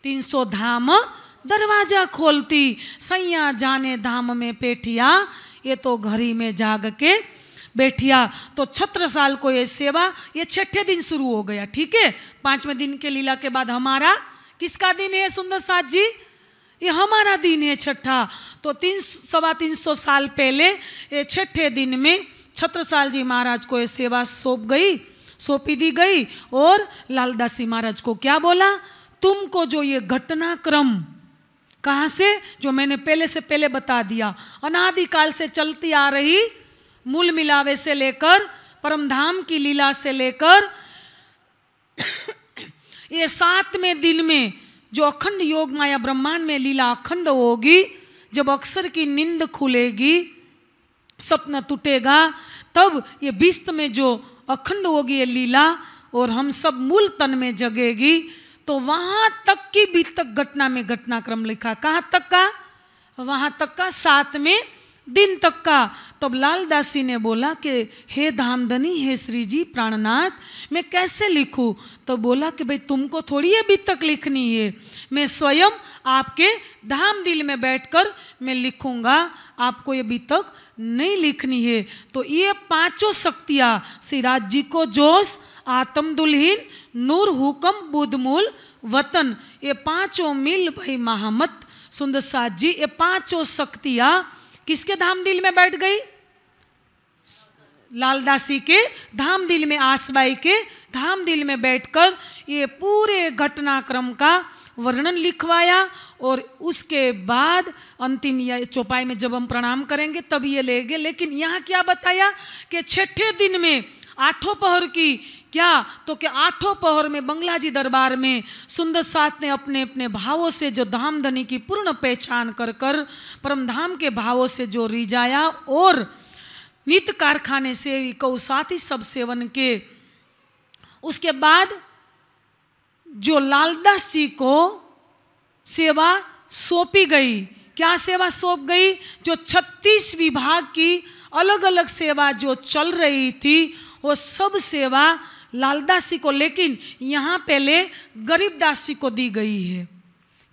तीन सौ धाम दरवाजा खोलती सैया जाने धाम में पेठिया ये तो घरी में जाग के बैठिया तो छत्र साल को ये सेवा ये छठे दिन शुरू हो गया ठीक है पांचवें दिन के लीला के बाद हमारा किसका दिन है सुंदर साथ जी ये हमारा दिन है छठा तो तीन सवा तीन सौ साल पहले ये छठे दिन में छत्रसाल जी महाराज को ये सेवा सौंप गई सौंपी दी गई और लालदासी महाराज को क्या बोला तुमको जो ये घटनाक्रम कहाँ से जो मैंने पहले से पहले बता दिया अनादिकाल से चलती आ रही मूल मिलावे से लेकर परमधाम की लीला से लेकर ये सातवें दिन में जो अखंड योग माया ब्रह्मांड में लीला अखंड होगी जब अक्षर की नींद खुलेगी सपना टूटेगा तब ये विस्त में जो अखंड होगी ये लीला और हम सब मूल तन में जगेगी तो वहाँ तक की बीत तक घटना में घटनाक्रम लिखा कहाँ तक का वहाँ तक का साथ में दिन तक का तब लालदास जी ने बोला कि हे धामधनी हे श्री जी प्राणनाथ मैं कैसे लिखूं तो बोला कि भाई तुमको थोड़ी ये बीत तक लिखनी है मैं स्वयं आपके धाम दिल में बैठकर मैं लिखूंगा आपको ये बीत तक नहीं लिखनी है तो ये पांचों शक्तियाँ सिराज जी को जोश दुल्हीन नूर हुक्म बुद्धमूल वतन ये पांचों मिल भाई महामत सुंदर साज जी ये पांचों शक्तियाँ किसके धाम दिल में बैठ गई लालदासी के धाम दिल में आसबाई के धाम दिल में बैठकर ये पूरे घटनाक्रम का वर्णन लिखवाया और उसके बाद अंतिम या चौपाई में जब हम प्रणाम करेंगे तब ये ले गए लेकिन यहाँ क्या बताया कि छठे दिन में आठों पहर की क्या तो कि आठों पहर में बंगला जी दरबार में सुंदर साथ ने अपने अपने भावों से जो धाम धनी की पूर्ण पहचान कर कर परम धाम के भावों से जो रिजाया और नित कारखाने से कौ ही सब सेवन के उसके बाद जो लालदास जी को सेवा सौंपी गई क्या सेवा सौंप गई जो 36 विभाग की अलग अलग सेवा जो चल रही थी वो सब सेवा लालदास जी को लेकिन यहाँ पहले गरीबदास जी को दी गई है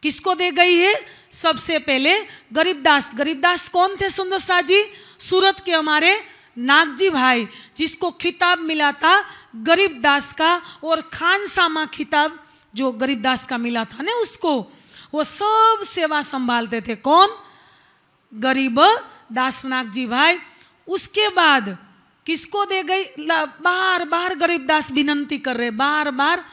किसको दे गई है सबसे पहले गरीबदास गरीबदास कौन थे सुंदर शाह जी सूरत के हमारे नागजी भाई जिसको खिताब मिला था गरीबदास का और खान सामा खिताब जो गरीबदास का मिला था ना उसको वो सब सेवा संभालते थे कौन गरीब दासनाग जी भाई उसके बाद किसको दे गई बार बार गरीबदास विनंती कर रहे बार बार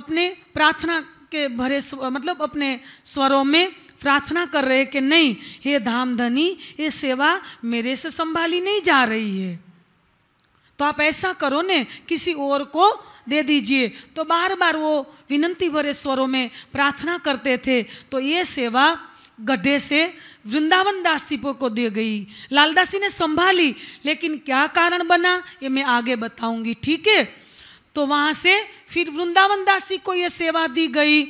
अपने प्रार्थना के भरे मतलब अपने स्वरों में प्रार्थना कर रहे कि नहीं हे धाम धनी ये सेवा मेरे से संभाली नहीं जा रही है तो आप ऐसा करो ने किसी और को दे दीजिए तो बार बार वो विनंती भरे स्वरों में प्रार्थना करते थे तो ये सेवा गड्ढे से वृंदावन दास को दे गई लालदासी ने संभाली लेकिन क्या कारण बना ये मैं आगे बताऊंगी ठीक है तो वहाँ से फिर वृंदावन दास जी को ये सेवा दी गई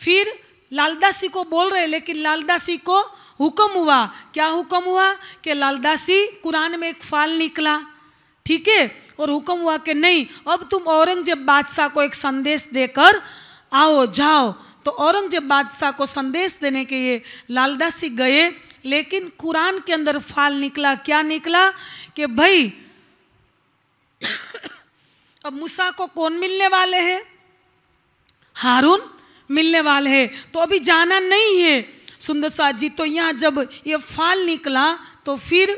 फिर लालदासी को बोल रहे लेकिन लालदासी को हुक्म हुआ क्या हुक्म हुआ कि लालदासी कुरान में एक फाल निकला ठीक है और हुक्म हुआ कि नहीं अब तुम औरंगजेब बादशाह को एक संदेश देकर आओ जाओ तो औरंगजेब बादशाह को संदेश देने के लिए लालदासी गए लेकिन कुरान के अंदर फाल निकला क्या निकला कि भाई अब मूसा को कौन मिलने वाले हैं हारून मिलने वाले हैं तो अभी जाना नहीं है सुंदर साहब जी तो यहाँ जब ये फाल निकला तो फिर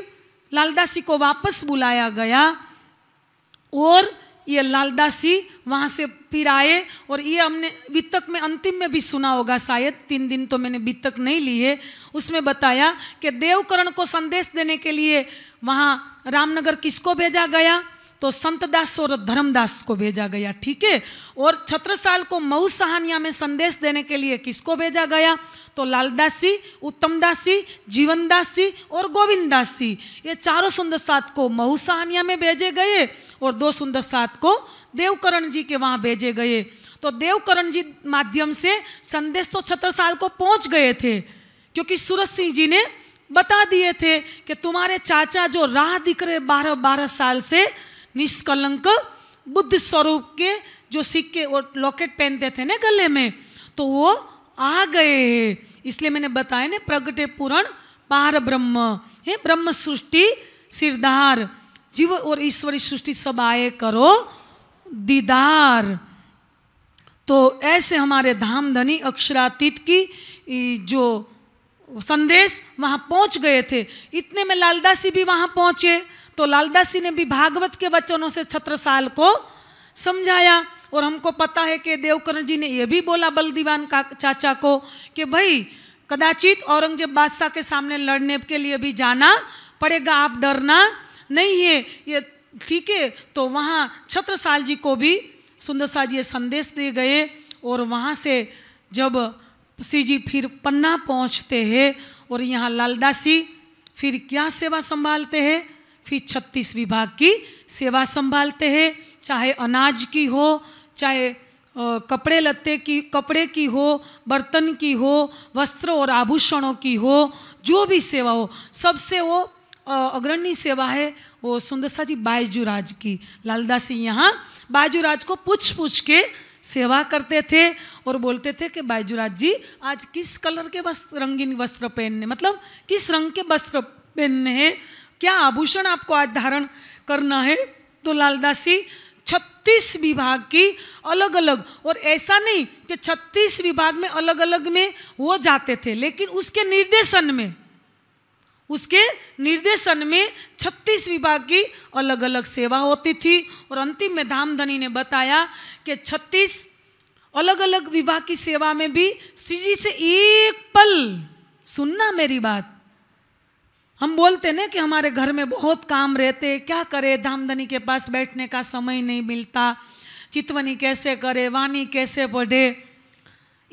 लालदासी को वापस बुलाया गया और ये लालदासी वहाँ से फिर आए और ये हमने वित्तक में अंतिम में भी सुना होगा शायद तीन दिन तो मैंने वित्तक नहीं लिए उसमें बताया कि देवकरण को संदेश देने के लिए वहाँ रामनगर किसको भेजा गया तो संतदास और धर्मदास को भेजा गया ठीक है और छत्रसाल को मऊ सहानिया में संदेश देने के लिए किसको भेजा गया तो लालदासी उत्तमदासी जीवनदासी और गोविंददासी ये चारों सुंदर सात को मऊ सहानिया में भेजे गए और दो सुंदर सात को देवकरण जी के वहाँ भेजे गए तो देवकरण जी माध्यम से संदेश तो छत्रसाल को पहुँच गए थे क्योंकि सूरज सिंह जी ने बता दिए थे कि तुम्हारे चाचा जो राह दिख रहे बारह बारह साल से निष्कलंक बुद्ध स्वरूप के जो सिक्के और लॉकेट पहनते थे ना गले में तो वो आ गए इसलिए मैंने बताया ना प्रगटे पूर्ण पार ब्रह्म है ब्रह्म सृष्टि सिरदार जीव और ईश्वरी सृष्टि सब आए करो दीदार तो ऐसे हमारे धाम धनी अक्षरातीत की जो संदेश वहाँ पहुँच गए थे इतने में लालदासी भी वहाँ पहुँचे तो जी ने भी भागवत के वचनों से छत्रसाल को समझाया और हमको पता है कि देवकरण जी ने यह भी बोला बल दीवान का चाचा को कि भाई कदाचित औरंगजेब बादशाह के सामने लड़ने के लिए भी जाना पड़ेगा आप डरना नहीं है ये ठीक है तो वहाँ छत्रसाल जी को भी सुंदर सा जी संदेश दे गए और वहाँ से जब श्री जी फिर पन्ना पहुँचते हैं और यहाँ लालदासी फिर क्या सेवा संभालते हैं फिर छत्तीस विभाग की सेवा संभालते हैं चाहे अनाज की हो चाहे कपड़े लत्ते की कपड़े की हो बर्तन की हो वस्त्र और आभूषणों की हो जो भी सेवा हो सबसे वो अग्रणी सेवा है वो सुंदरसा जी बायजूराज की लालदास जी यहाँ बायजूराज को पूछ पूछ के सेवा करते थे और बोलते थे कि बायजूराज जी आज किस कलर के वस्त्र रंगीन वस्त्र पहनने मतलब किस रंग के वस्त्र पहनने हैं क्या आभूषण आपको आज धारण करना है तो लालदासी छत्तीस विभाग की अलग अलग और ऐसा नहीं कि छत्तीस विभाग में अलग अलग में वो जाते थे लेकिन उसके निर्देशन में उसके निर्देशन में छत्तीस विभाग की अलग अलग सेवा होती थी और अंतिम में धामधनी ने बताया कि छत्तीस अलग अलग विभाग की सेवा में भी श्री जी से एक पल सुनना मेरी बात हम बोलते ना कि हमारे घर में बहुत काम रहते क्या करे धामधनी के पास बैठने का समय नहीं मिलता चितवनी कैसे करे वाणी कैसे बढ़े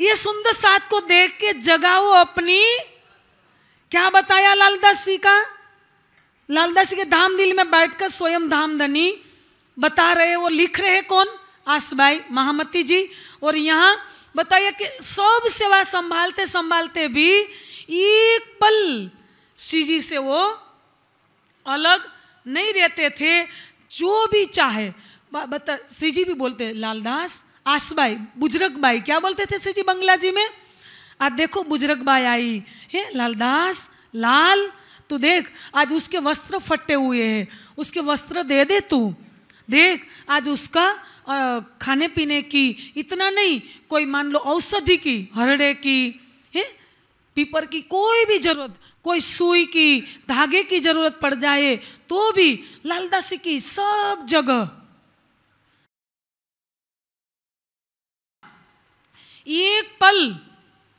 ये सुंदर साथ को देख के जगाओ अपनी क्या बताया लालदास जी का लालदास जी के धाम दिल में बैठकर स्वयं धामधनी बता रहे वो लिख रहे कौन आसबाई महामती जी और यहाँ बताया कि सब सेवा संभालते संभालते भी एक पल श्री जी से वो अलग नहीं रहते थे जो भी चाहे बता श्री जी भी बोलते लालदास आसबाई बुजुर्ग बाई क्या बोलते थे श्री जी बंगला जी में आज देखो बुजुर्ग बाई आई है लालदास लाल तू तो देख आज उसके वस्त्र फटे हुए हैं उसके वस्त्र दे दे तू देख आज उसका खाने पीने की इतना नहीं कोई मान लो औषधि की हरड़े की है पीपर की कोई भी जरूरत कोई सुई की धागे की जरूरत पड़ जाए तो भी लालदासी की सब जगह एक पल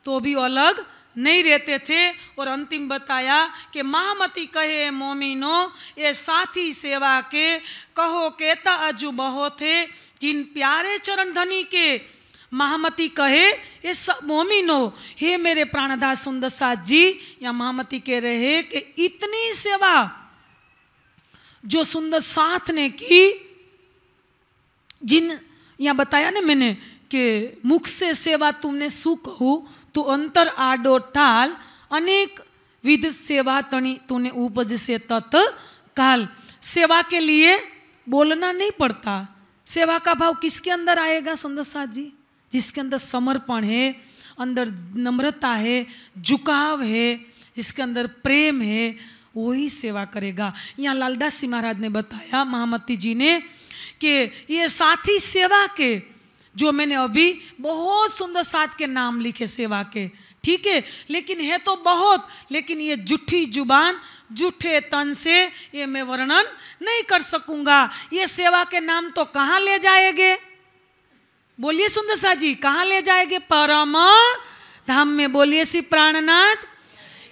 तो भी अलग नहीं रहते थे और अंतिम बताया कि महामती कहे मोमिनो ये साथी सेवा के कहो केता अजू बहो थे जिन प्यारे चरण धनी के महामती कहे ये सब मोमिनो हे मेरे प्राणदास सुंदर साथ जी या महामती कह रहे कि इतनी सेवा जो सुंदर साथ ने की जिन या बताया ना मैंने कि मुख से सेवा तुमने सुख हो तो अंतर आडो टाल अनेक विध सेवा तनी तूने उपज से तत्काल सेवा के लिए बोलना नहीं पड़ता सेवा का भाव किसके अंदर आएगा सुंदर साथ जी जिसके अंदर समर्पण है अंदर नम्रता है झुकाव है जिसके अंदर प्रेम है वही सेवा करेगा यहाँ लालदास सिंह महाराज ने बताया महामती जी ने कि ये साथी सेवा के जो मैंने अभी बहुत सुंदर साथ के नाम लिखे सेवा के ठीक है लेकिन है तो बहुत लेकिन ये जुठी जुबान जूठे तन से ये मैं वर्णन नहीं कर सकूँगा ये सेवा के नाम तो कहाँ ले जाएंगे बोलिए सुंदर सा जी कहाँ ले जाएंगे परम धाम में बोलिए श्री प्राणनाथ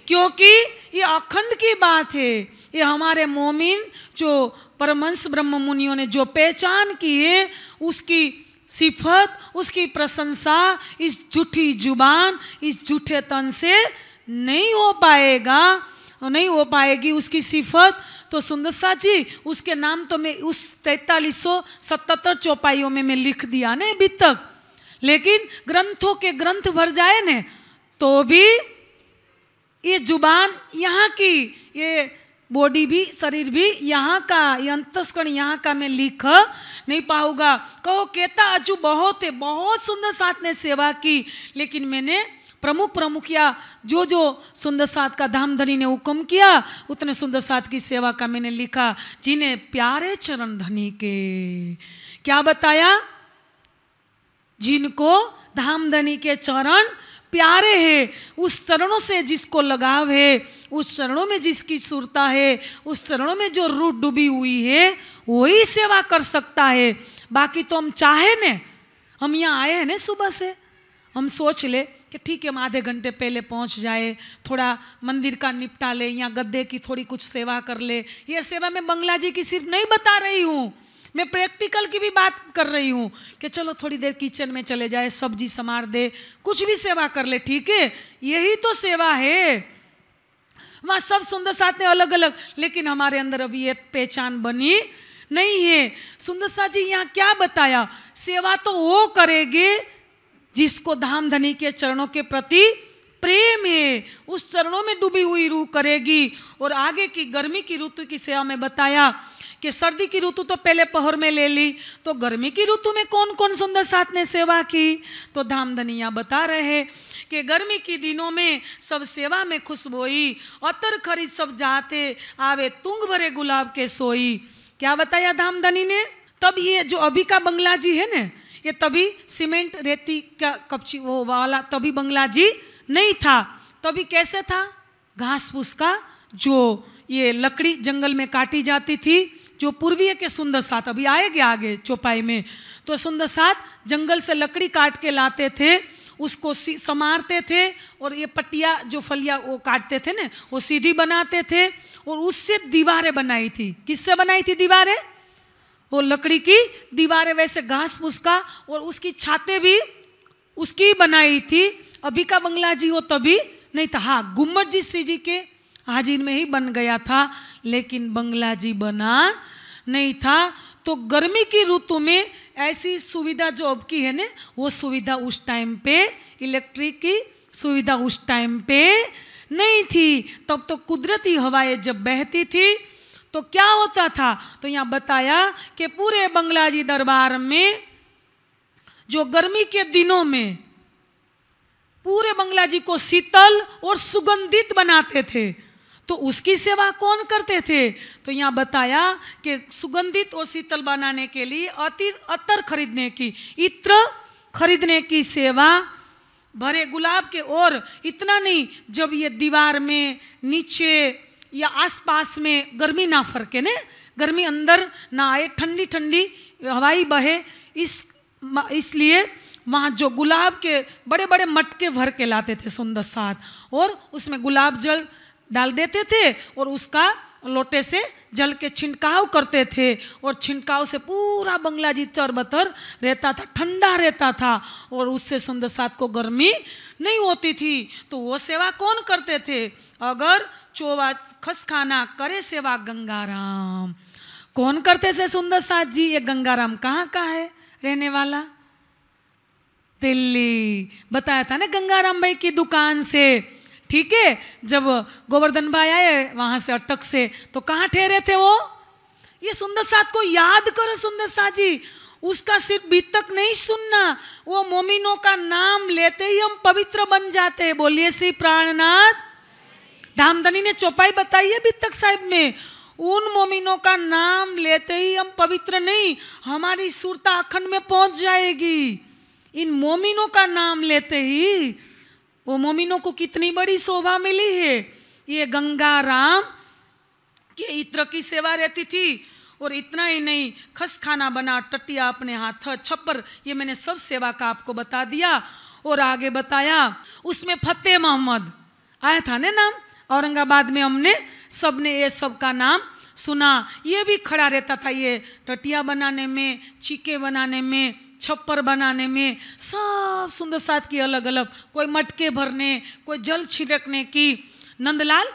क्योंकि ये अखंड की बात है ये हमारे मोमिन जो परमंश ब्रह्म मुनियों ने जो पहचान की है उसकी सिफत उसकी प्रशंसा इस झूठी जुबान इस झूठे तन से नहीं हो पाएगा नहीं हो पाएगी उसकी सिफत तो सुंदर सा जी उसके नाम तो मैं उस तैतालीस सौ सतहत्तर चौपाइयों में मैं लिख दिया ने अभी तक लेकिन ग्रंथों के ग्रंथ भर जाए ने तो भी ये जुबान यहाँ की ये बॉडी भी शरीर भी यहाँ का अंतस्करण यहाँ का मैं लिख नहीं पाऊंगा कहो कहता अजू बहुत है बहुत सुंदर साथ ने सेवा की लेकिन मैंने प्रमुख प्रमुख या जो जो सुंदर साथ का धाम धनी ने हुक्म किया उतने सुंदर साथ की सेवा का मैंने लिखा जिन्हें प्यारे चरण धनी के क्या बताया जिनको धाम धनी के चरण प्यारे है उस चरणों से जिसको लगाव है उस चरणों में जिसकी सुरता है उस चरणों में जो रूट डूबी हुई है वही सेवा कर सकता है बाकी तो हम चाहे ने हम यहाँ आए हैं ना सुबह से हम सोच ले कि ठीक है हम आधे घंटे पहले पहुंच जाए थोड़ा मंदिर का निपटा ले या गद्दे की थोड़ी कुछ सेवा कर ले यह सेवा मैं बंगला जी की सिर्फ नहीं बता रही हूँ मैं प्रैक्टिकल की भी बात कर रही हूँ कि चलो थोड़ी देर किचन में चले जाए सब्जी संवार दे कुछ भी सेवा कर ले ठीक है यही तो सेवा है वहाँ सब सुंदर साथ ने अलग अलग लेकिन हमारे अंदर अभी ये पहचान बनी नहीं है सुंदर साथ जी यहाँ क्या बताया सेवा तो वो करेगी जिसको धाम धनी के चरणों के प्रति प्रेम है उस चरणों में डूबी हुई रूह करेगी और आगे की गर्मी की ऋतु की सेवा में बताया कि सर्दी की ऋतु तो पहले पहर में ले ली तो गर्मी की ऋतु में कौन कौन सुंदर साथ ने सेवा की तो धाम धनिया बता रहे कि गर्मी की दिनों में सब सेवा में खुशबोई अतर खरीद सब जाते आवे तुंग भरे गुलाब के सोई क्या बताया धाम धनी ने तब ये जो अभी का बंगला जी है ना ये तभी सीमेंट रेती का कपची वो वाला तभी बंगला जी नहीं था तभी कैसे था घास फूस का जो ये लकड़ी जंगल में काटी जाती थी जो पूर्वीय के सुंदर साथ अभी आएगा आगे चौपाई में तो सुंदर साथ जंगल से लकड़ी काट के लाते थे उसको समारते थे और ये पट्टिया जो फलिया वो काटते थे ना वो सीधी बनाते थे और उससे दीवारें बनाई थी किससे बनाई थी दीवारें वो लकड़ी की दीवारें वैसे घास फूस का और उसकी छाते भी उसकी बनाई थी अभी का बंगला जी वो तभी नहीं था हाँ गुम्बर जी श्री जी के हाजिर में ही बन गया था लेकिन बंगला जी बना नहीं था तो गर्मी की ऋतु में ऐसी सुविधा जो अब की है ना वो सुविधा उस टाइम पे इलेक्ट्रिक की सुविधा उस टाइम पे नहीं थी तब तो कुदरती हवाएं जब बहती थी तो क्या होता था तो यहाँ बताया कि पूरे बंगला जी दरबार में जो गर्मी के दिनों में पूरे बंगला जी को शीतल और सुगंधित बनाते थे तो उसकी सेवा कौन करते थे तो यहाँ बताया कि सुगंधित और शीतल बनाने के लिए अति अतर खरीदने की इत्र खरीदने की सेवा भरे गुलाब के और इतना नहीं जब ये दीवार में नीचे या आसपास में गर्मी ना फरके ने गर्मी अंदर ना आए ठंडी ठंडी हवाई बहे इस इसलिए वहाँ जो गुलाब के बड़े बड़े मटके भर के लाते थे सुंदर साथ और उसमें गुलाब जल डाल देते थे और उसका लोटे से जल के छिड़काव करते थे और छिड़काव से पूरा बंगला जी चरबतर रहता था ठंडा रहता था और उससे सुंदर साथ को गर्मी नहीं होती थी तो वो सेवा कौन करते थे अगर चोवा खसखाना करे सेवा गंगाराम कौन करते से सुंदर साथ जी ये गंगाराम कहाँ का है रहने वाला दिल्ली बताया था ना गंगाराम भाई की दुकान से ठीक है जब गोवर्धन भाई आए वहां से अटक से तो कहाँ ठहरे थे वो ये सुंदर साथ को याद करो सुंदर साथ जी उसका सिर्फ बीत तक नहीं सुनना वो मोमिनों का नाम लेते ही हम पवित्र बन जाते हैं बोलिए श्री प्राणनाथ धामधनी ने चौपाई बताई है अभी तक साहिब में उन मोमिनों का नाम लेते ही हम पवित्र नहीं हमारी सुरता अखंड में पहुंच जाएगी इन मोमिनों का नाम लेते ही वो मोमिनों को कितनी बड़ी शोभा मिली है ये गंगा राम के इत्र की सेवा रहती थी और इतना ही नहीं खस खाना बना टटिया अपने हाथ छप्पर ये मैंने सब सेवा का आपको बता दिया और आगे बताया उसमें फतेह मोहम्मद आया था ना नाम औरंगाबाद में हमने सब ने ये सब का नाम सुना ये भी खड़ा रहता था ये टटिया बनाने में चीके बनाने में छप्पर बनाने में सब सुंदर साथ की अलग अलग कोई मटके भरने कोई जल छिड़कने की नंदलाल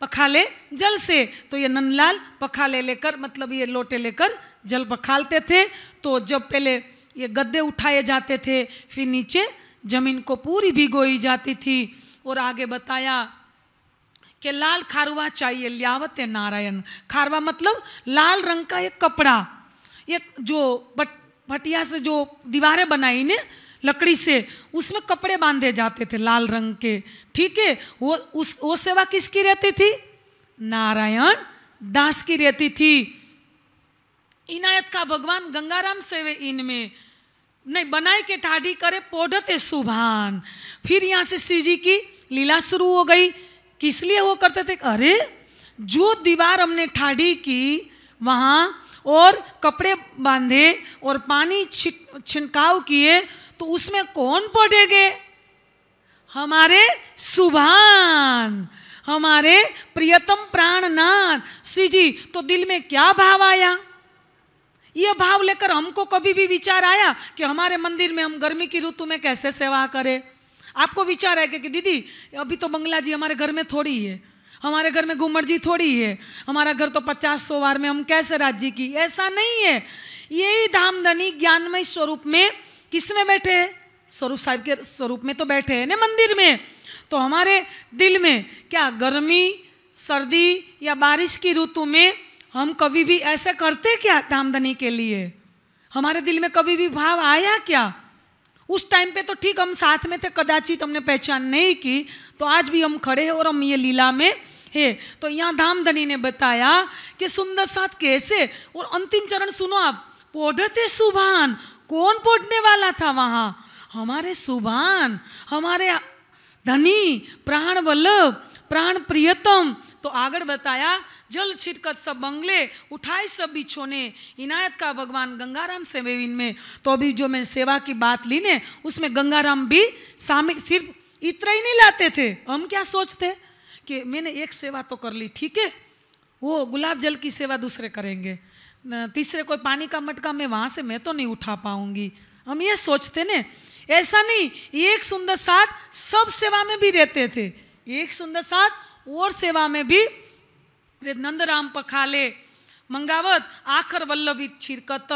पखाले जल से तो ये नंदलाल पखाले लेकर मतलब ये लोटे लेकर जल पखालते थे तो जब पहले ये गद्दे उठाए जाते थे फिर नीचे ज़मीन को पूरी भिगोई जाती थी और आगे बताया कि लाल खारवा चाहिए लियावत नारायण खारवा मतलब लाल रंग का एक कपड़ा ये जो बट भटिया से जो दीवारें बनाई ने लकड़ी से उसमें कपड़े बांधे जाते थे लाल रंग के ठीक है वो उस वो सेवा किसकी रहती थी नारायण दास की रहती थी इनायत का भगवान गंगाराम सेवे इनमें नहीं बनाए के ठाढ़ी करे पोढ़ते सुभान फिर यहाँ से श्री जी की लीला शुरू हो गई किस लिए वो करते थे अरे जो दीवार हमने ठाढ़ी की वहाँ और कपड़े बांधे और पानी छिड़काव किए तो उसमें कौन पड़ेंगे हमारे सुभान हमारे प्रियतम प्राणनाथ श्री जी तो दिल में क्या भाव आया ये भाव लेकर हमको कभी भी विचार आया कि हमारे मंदिर में हम गर्मी की ऋतु में कैसे सेवा करें आपको विचार है कि दीदी अभी तो बंगला जी हमारे घर में थोड़ी है हमारे घर में घूमर जी थोड़ी है हमारा घर तो पचास सौ बार में हम कैसे राज्य की ऐसा नहीं है यही धामधनी ज्ञानमय स्वरूप में किस में बैठे हैं स्वरूप साहिब के स्वरूप में तो बैठे हैं ना मंदिर में तो हमारे दिल में क्या गर्मी सर्दी या बारिश की ऋतु में हम कभी भी ऐसा करते क्या धामधनी के लिए हमारे दिल में कभी भी भाव आया क्या उस टाइम पे तो ठीक हम साथ में थे कदाचित हमने पहचान नहीं की तो आज भी हम खड़े हैं और हम ये लीला में है तो यहाँ धामधनी ने बताया कि सुंदर साथ कैसे और अंतिम चरण सुनो आप पौधते सुभान कौन पौधने वाला था वहाँ हमारे सुभान हमारे धनी प्राण वल्लभ प्राण प्रियतम तो आगे बताया जल छिटकत सब बंगले उठाए सब बिछोने इनायत का भगवान गंगाराम से में तो अभी जो मैं सेवा की बात ली ने उसमें गंगाराम भी शामिल सिर्फ इतना ही नहीं लाते थे हम क्या सोचते कि मैंने एक सेवा तो कर ली ठीक है वो गुलाब जल की सेवा दूसरे करेंगे तीसरे कोई पानी का मटका मैं वहाँ से मैं तो नहीं उठा पाऊँगी हम ये सोचते ने ऐसा नहीं एक सुंदर साथ सब सेवा में भी रहते थे एक सुंदर साथ और सेवा में भी नंद राम पखाले मंगावत आखर वल्लभी छिरकत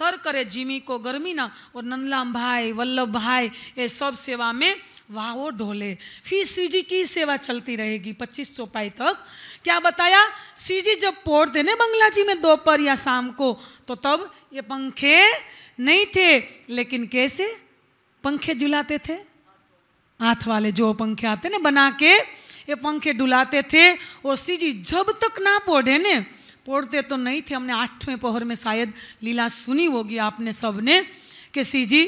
तर करे जिमी को गर्मी ना और नंदलाम भाई वल्लभ भाई ये सब सेवा में वाह वो ढोले फिर श्री जी की सेवा चलती रहेगी पच्चीस चौपाई तक क्या बताया श्री जी जब पोड़ देने बंगला जी में दोपहर या शाम को तो तब ये पंखे नहीं थे लेकिन कैसे पंखे जुलाते थे हाथ वाले जो पंखे आते ना बना के ये पंखे डुलाते थे और जी जब तक ना पढ़े ने पढ़ते तो नहीं थे हमने आठवें पहर में शायद लीला सुनी होगी आपने सबने कि जी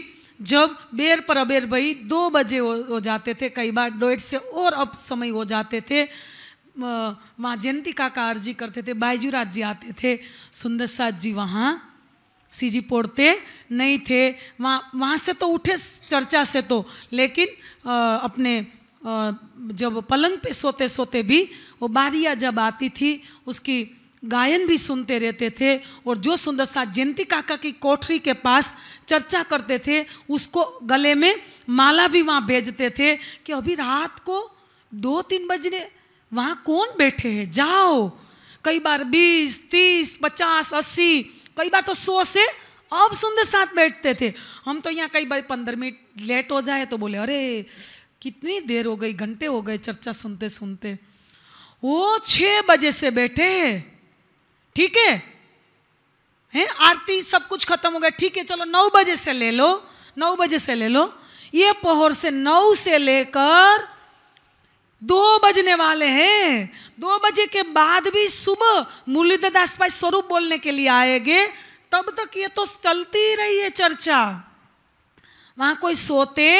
जब बेर पर अबेर भई दो बजे हो, जाते थे कई बार डेढ़ से और अब समय हो जाते थे वहाँ जयंतिका का अर्जी करते थे बायजूराज जी आते थे सुंदर साज जी वहाँ सी जी पढ़ते नहीं थे वहाँ वहाँ से तो उठे चर्चा से तो लेकिन आ, अपने जब पलंग पे सोते सोते भी वो बारिया जब आती थी उसकी गायन भी सुनते रहते थे और जो सुंदर सा जयंती काका की कोठरी के पास चर्चा करते थे उसको गले में माला भी वहाँ भेजते थे कि अभी रात को दो तीन बजने वहाँ कौन बैठे हैं जाओ कई बार बीस तीस पचास अस्सी कई बार तो सौ से अब सुंदर साथ बैठते थे हम तो यहाँ कई बार पंद्रह मिनट लेट हो जाए तो बोले अरे कितनी देर हो गई घंटे हो गए चर्चा सुनते सुनते वो छः बजे से बैठे हैं ठीक है हैं आरती सब कुछ खत्म हो गया ठीक है चलो नौ बजे से ले लो नौ बजे से ले लो ये पहर से नौ से लेकर दो बजने वाले हैं दो बजे के बाद भी सुबह मुरलीधर दास भाई स्वरूप बोलने के लिए आएंगे तब तक ये तो चलती रही है चर्चा वहां कोई सोते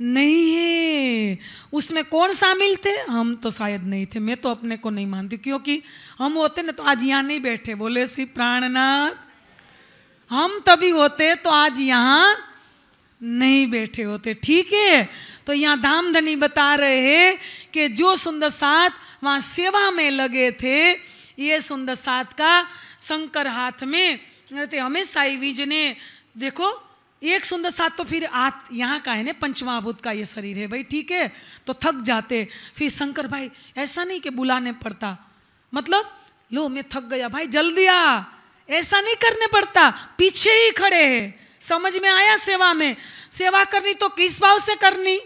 नहीं है उसमें कौन शामिल थे हम तो शायद नहीं थे मैं तो अपने को नहीं मानती क्योंकि हम होते ना तो आज यहाँ नहीं बैठे बोले श्री प्राणनाथ हम तभी होते तो आज यहाँ नहीं बैठे होते ठीक है तो यहाँ धामधनी धनी बता रहे हैं कि जो सुंदर साथ वहाँ सेवा में लगे थे ये सुंदर साथ का शंकर हाथ में हमेशा ही विज ने देखो एक सुंदर साथ तो फिर आत यहाँ का है ना पंचमाभूत का ये शरीर है भाई ठीक है तो थक जाते फिर शंकर भाई ऐसा नहीं कि बुलाने पड़ता मतलब लो मैं थक गया भाई जल्दी आ ऐसा नहीं करने पड़ता पीछे ही खड़े है समझ में आया सेवा में सेवा करनी तो किस भाव से करनी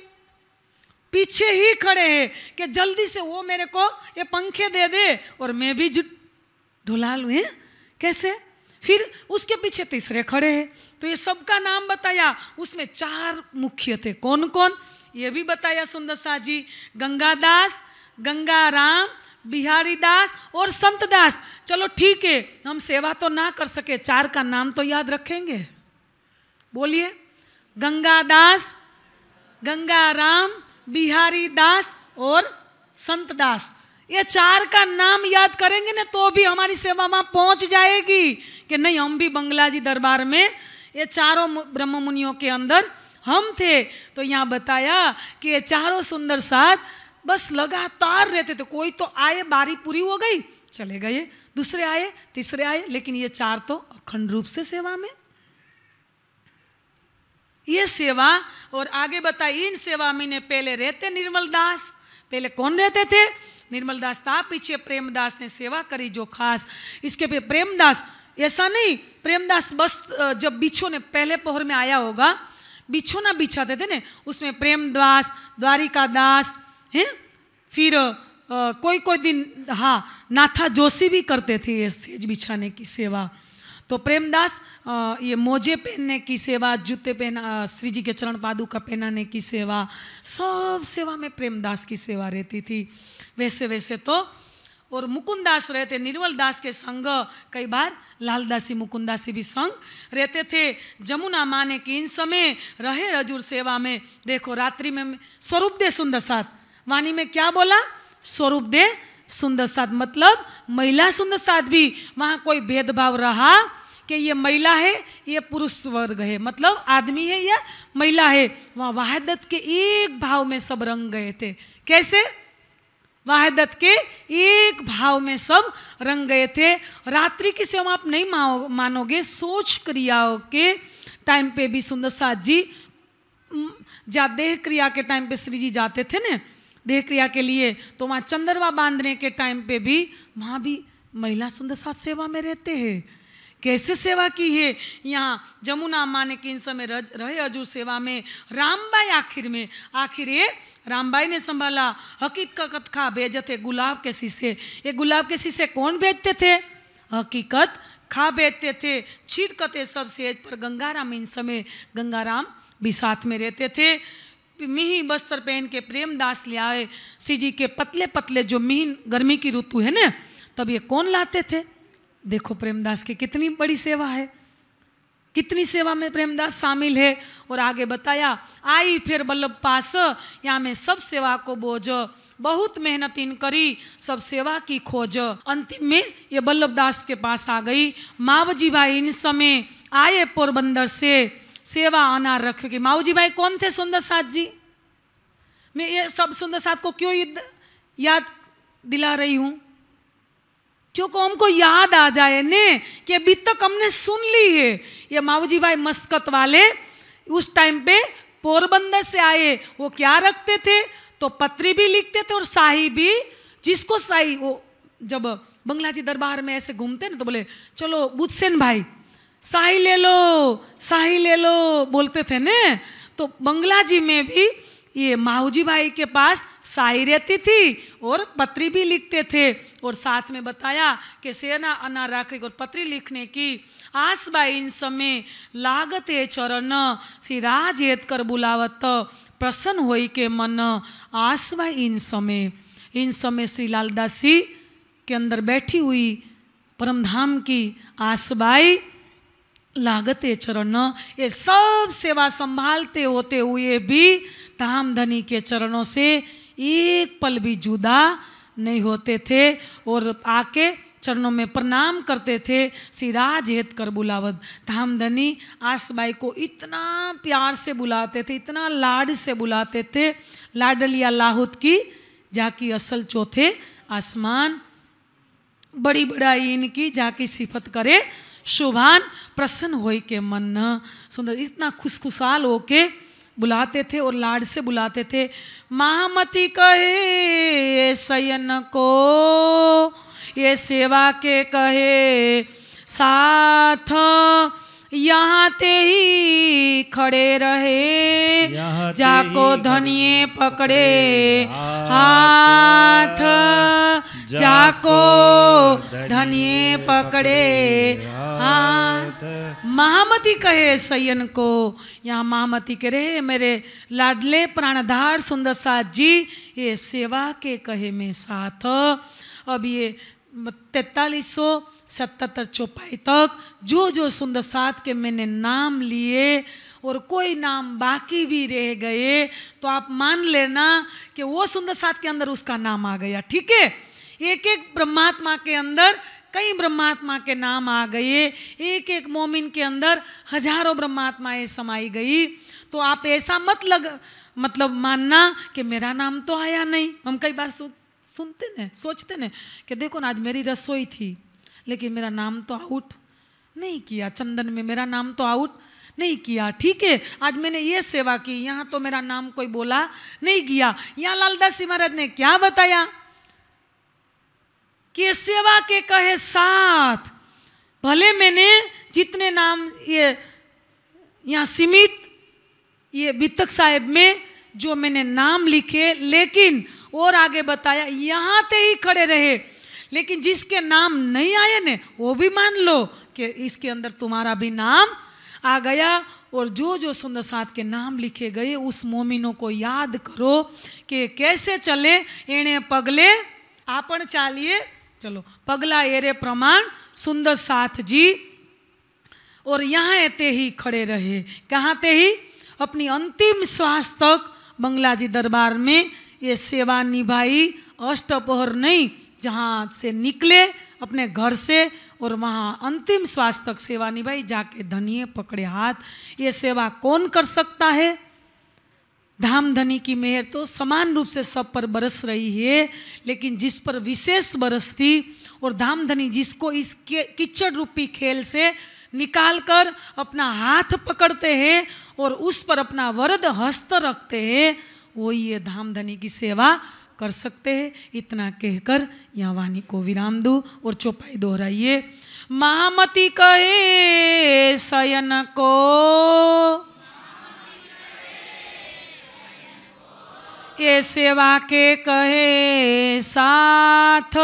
पीछे ही खड़े है कि जल्दी से वो मेरे को ये पंखे दे दे और मैं भी ढुला है कैसे फिर उसके पीछे तीसरे खड़े हैं तो ये सबका नाम बताया उसमें चार मुख्य थे कौन कौन ये भी बताया सुंदर शाह जी गंगादास गंगाराम बिहारी दास और संत दास चलो ठीक है हम सेवा तो ना कर सके चार का नाम तो याद रखेंगे बोलिए गंगादास गंगाराम बिहारी दास और संत दास ये चार का नाम याद करेंगे ना तो भी हमारी सेवा वहाँ पहुँच जाएगी कि नहीं हम भी बंगला जी दरबार में ये चारों ब्रह्म मुनियों के अंदर हम थे तो यहाँ बताया कि ये चारों सुंदर साथ बस लगातार रहते थे कोई तो आए बारी पूरी हो गई चले गए दूसरे आए तीसरे आए लेकिन ये चार तो अखंड रूप से सेवा में ये सेवा और आगे बताई इन सेवा में ने पहले रहते निर्मल दास पहले कौन रहते थे निर्मल दास था पीछे प्रेमदास ने सेवा करी जो खास इसके पे प्रेमदास ऐसा नहीं प्रेमदास बस जब बिछो ने पहले पोहर में आया होगा बिछो ना बिछाते थे ना उसमें प्रेमदास द्वारिका दास है फिर आ, कोई कोई दिन हाँ नाथा जोशी भी करते थे ये सेज बिछाने की सेवा तो प्रेमदास ये मोजे पहनने की सेवा जूते पहना श्री जी के चरण पादुका पहनाने की सेवा सब सेवा में प्रेमदास की सेवा रहती थी वैसे वैसे तो और मुकुंदास रहते निर्मल दास के संग कई बार लालदासी मुकुंदासी भी संग रहते थे जमुना माने कि इन समय रहे रजूर सेवा में देखो रात्रि में स्वरूप दे सुंदर साथ वाणी में क्या बोला स्वरूप दे सुंदर साथ मतलब महिला सुंदर साथ भी वहाँ कोई भेदभाव रहा कि ये महिला है ये पुरुष वर्ग है मतलब आदमी है या महिला है वहाँ वाहदत के एक भाव में सब रंग गए थे कैसे वाहदत के एक भाव में सब रंग गए थे रात्रि की सेवा आप नहीं मानोगे सोच क्रियाओं के टाइम पे भी सुंदर साथ जी जा देह क्रिया के टाइम पे श्री जी जाते थे ना देह क्रिया के लिए तो वहाँ चंद्रवा बांधने के टाइम पे भी वहाँ भी महिला सुंदर साथ सेवा में रहते हैं कैसे सेवा की है यहाँ जमुना माँ ने किन समय रहे अजू सेवा में रामबाई आखिर में आखिर ये रामबाई ने संभाला हकीकत खा भेजे थे गुलाब के शीशे ये गुलाब के शीशे कौन भेजते थे हकीकत खा बेचते थे छिड़कते सब सेज पर गंगाराम इन समय गंगाराम भी साथ में रहते थे मिही बस्तर पहन के प्रेम दास ले आए जी के पतले पतले जो मीन गर्मी की ऋतु है ना तब ये कौन लाते थे देखो प्रेमदास की कितनी बड़ी सेवा है कितनी सेवा में प्रेमदास शामिल है और आगे बताया आई फिर बल्लभ पास या मैं सब सेवा को बोझ बहुत मेहनत इन करी सब सेवा की खोज अंतिम में ये बल्लभ दास के पास आ गई मावजी भाई इन समय आए पोरबंदर से सेवा अनार रखे की मावजी भाई कौन थे सुंदर साथ जी मैं ये सब सुंदर साथ को क्यों याद दिला रही हूँ क्योंकि हमको याद आ जाए ने कि अभी तक हमने सुन ली है ये माऊजी भाई मस्कत वाले उस टाइम पे पोरबंदर से आए वो क्या रखते थे तो पत्री भी लिखते थे और शाही भी जिसको शाही वो जब बंगला जी दरबार में ऐसे घूमते ना तो बोले चलो बुदसेन भाई शाही ले लो शाही ले लो बोलते थे ने तो बंगला जी में भी ये माहूजी भाई के पास रहती थी और पत्री भी लिखते थे और साथ में बताया कि सेना अना राखी और पत्री लिखने की आस बाई इन समय लागते चरण श्री हेत कर बुलावत प्रसन्न हो के मन आस बाई इन समय इन समय श्री लालदासी के अंदर बैठी हुई परमधाम की आस बाई लागते चरण ये सब सेवा संभालते होते हुए भी ताम धनी के चरणों से एक पल भी जुदा नहीं होते थे और आके चरणों में प्रणाम करते थे सिराज हेत कर बुलावत धामधनी आसबाई को इतना प्यार से बुलाते थे इतना लाड से बुलाते थे लाडलिया लाहुत की जाकी असल चौथे आसमान बड़ी बड़ाई इनकी जाकी सिफत करे शोभान प्रसन्न हो के मन सुंदर इतना खुशखुशाल होके बुलाते थे और लाड से बुलाते थे महामती कहे सयन को ये सेवा के कहे साथ यहाँ ते ही खड़े रहे जाको धनिए पकड़े हाथ जाको धनिए पकड़े हाथ महामती कहे सयन को यहाँ महामती के रहे मेरे लाडले प्राणधार सुंदर साथ जी ये सेवा के कहे में साथ अब ये तैतालीस सौ सतहत्तर चौपाई तक जो जो सुंदर सात के मैंने नाम लिए और कोई नाम बाकी भी रह गए तो आप मान लेना कि वो सुंदर सात के अंदर उसका नाम आ गया ठीक है एक एक ब्रह्मात्मा के अंदर कई ब्रह्मात्मा के नाम आ गए एक एक मोमिन के अंदर हजारों ब्रह्मात्माएं समाई गई तो आप ऐसा मत लग मतलब मानना कि मेरा नाम तो आया नहीं हम कई बार सुनते ना सोचते ना कि देखो ना आज मेरी रसोई थी लेकिन मेरा नाम तो आउट नहीं किया चंदन में मेरा नाम तो आउट नहीं किया ठीक है आज मैंने ये सेवा की यहाँ तो मेरा नाम कोई बोला नहीं किया यहाँ लालदास महाराज ने क्या बताया कि सेवा के कहे साथ भले मैंने जितने नाम ये यहाँ सीमित ये बितक साहेब में जो मैंने नाम लिखे लेकिन और आगे बताया यहाँ ते ही खड़े रहे लेकिन जिसके नाम नहीं आए ने वो भी मान लो कि इसके अंदर तुम्हारा भी नाम आ गया और जो जो सुंदर साथ के नाम लिखे गए उस मोमिनों को याद करो कि कैसे चले एणे पगले आप चालिए चलो पगला एरे प्रमाण सुंदर साथ जी और यहाँ ते ही खड़े रहे कहाँ ते ही अपनी अंतिम श्वास तक बंगला जी दरबार में ये सेवा निभाई अष्टपहर नहीं जहाँ से निकले अपने घर से और वहाँ अंतिम श्वास तक सेवा निभाई जाके धनिए पकड़े हाथ ये सेवा कौन कर सकता है धाम धनी की मेहर तो समान रूप से सब पर बरस रही है लेकिन जिस पर विशेष बरस थी और धाम धनी जिसको इस किचड़ रूपी खेल से निकाल कर अपना हाथ पकड़ते हैं और उस पर अपना वरद हस्त रखते हैं वो ये धाम धनी की सेवा कर सकते हैं इतना कहकर यहाँ वाणी को विराम दो और चौपाई दोहराइए महामती कहे शयन को ये सेवा के कहे साथ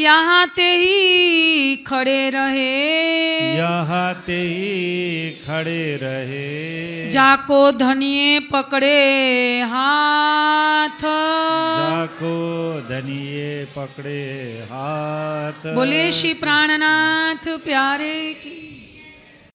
यहाँ ते ही खड़े रहे यहाँ ते ही खड़े रहे जाको धनिए पकड़े हाथ जाको धनिए पकड़े हाथ बोले श्री प्राणनाथ प्यारे की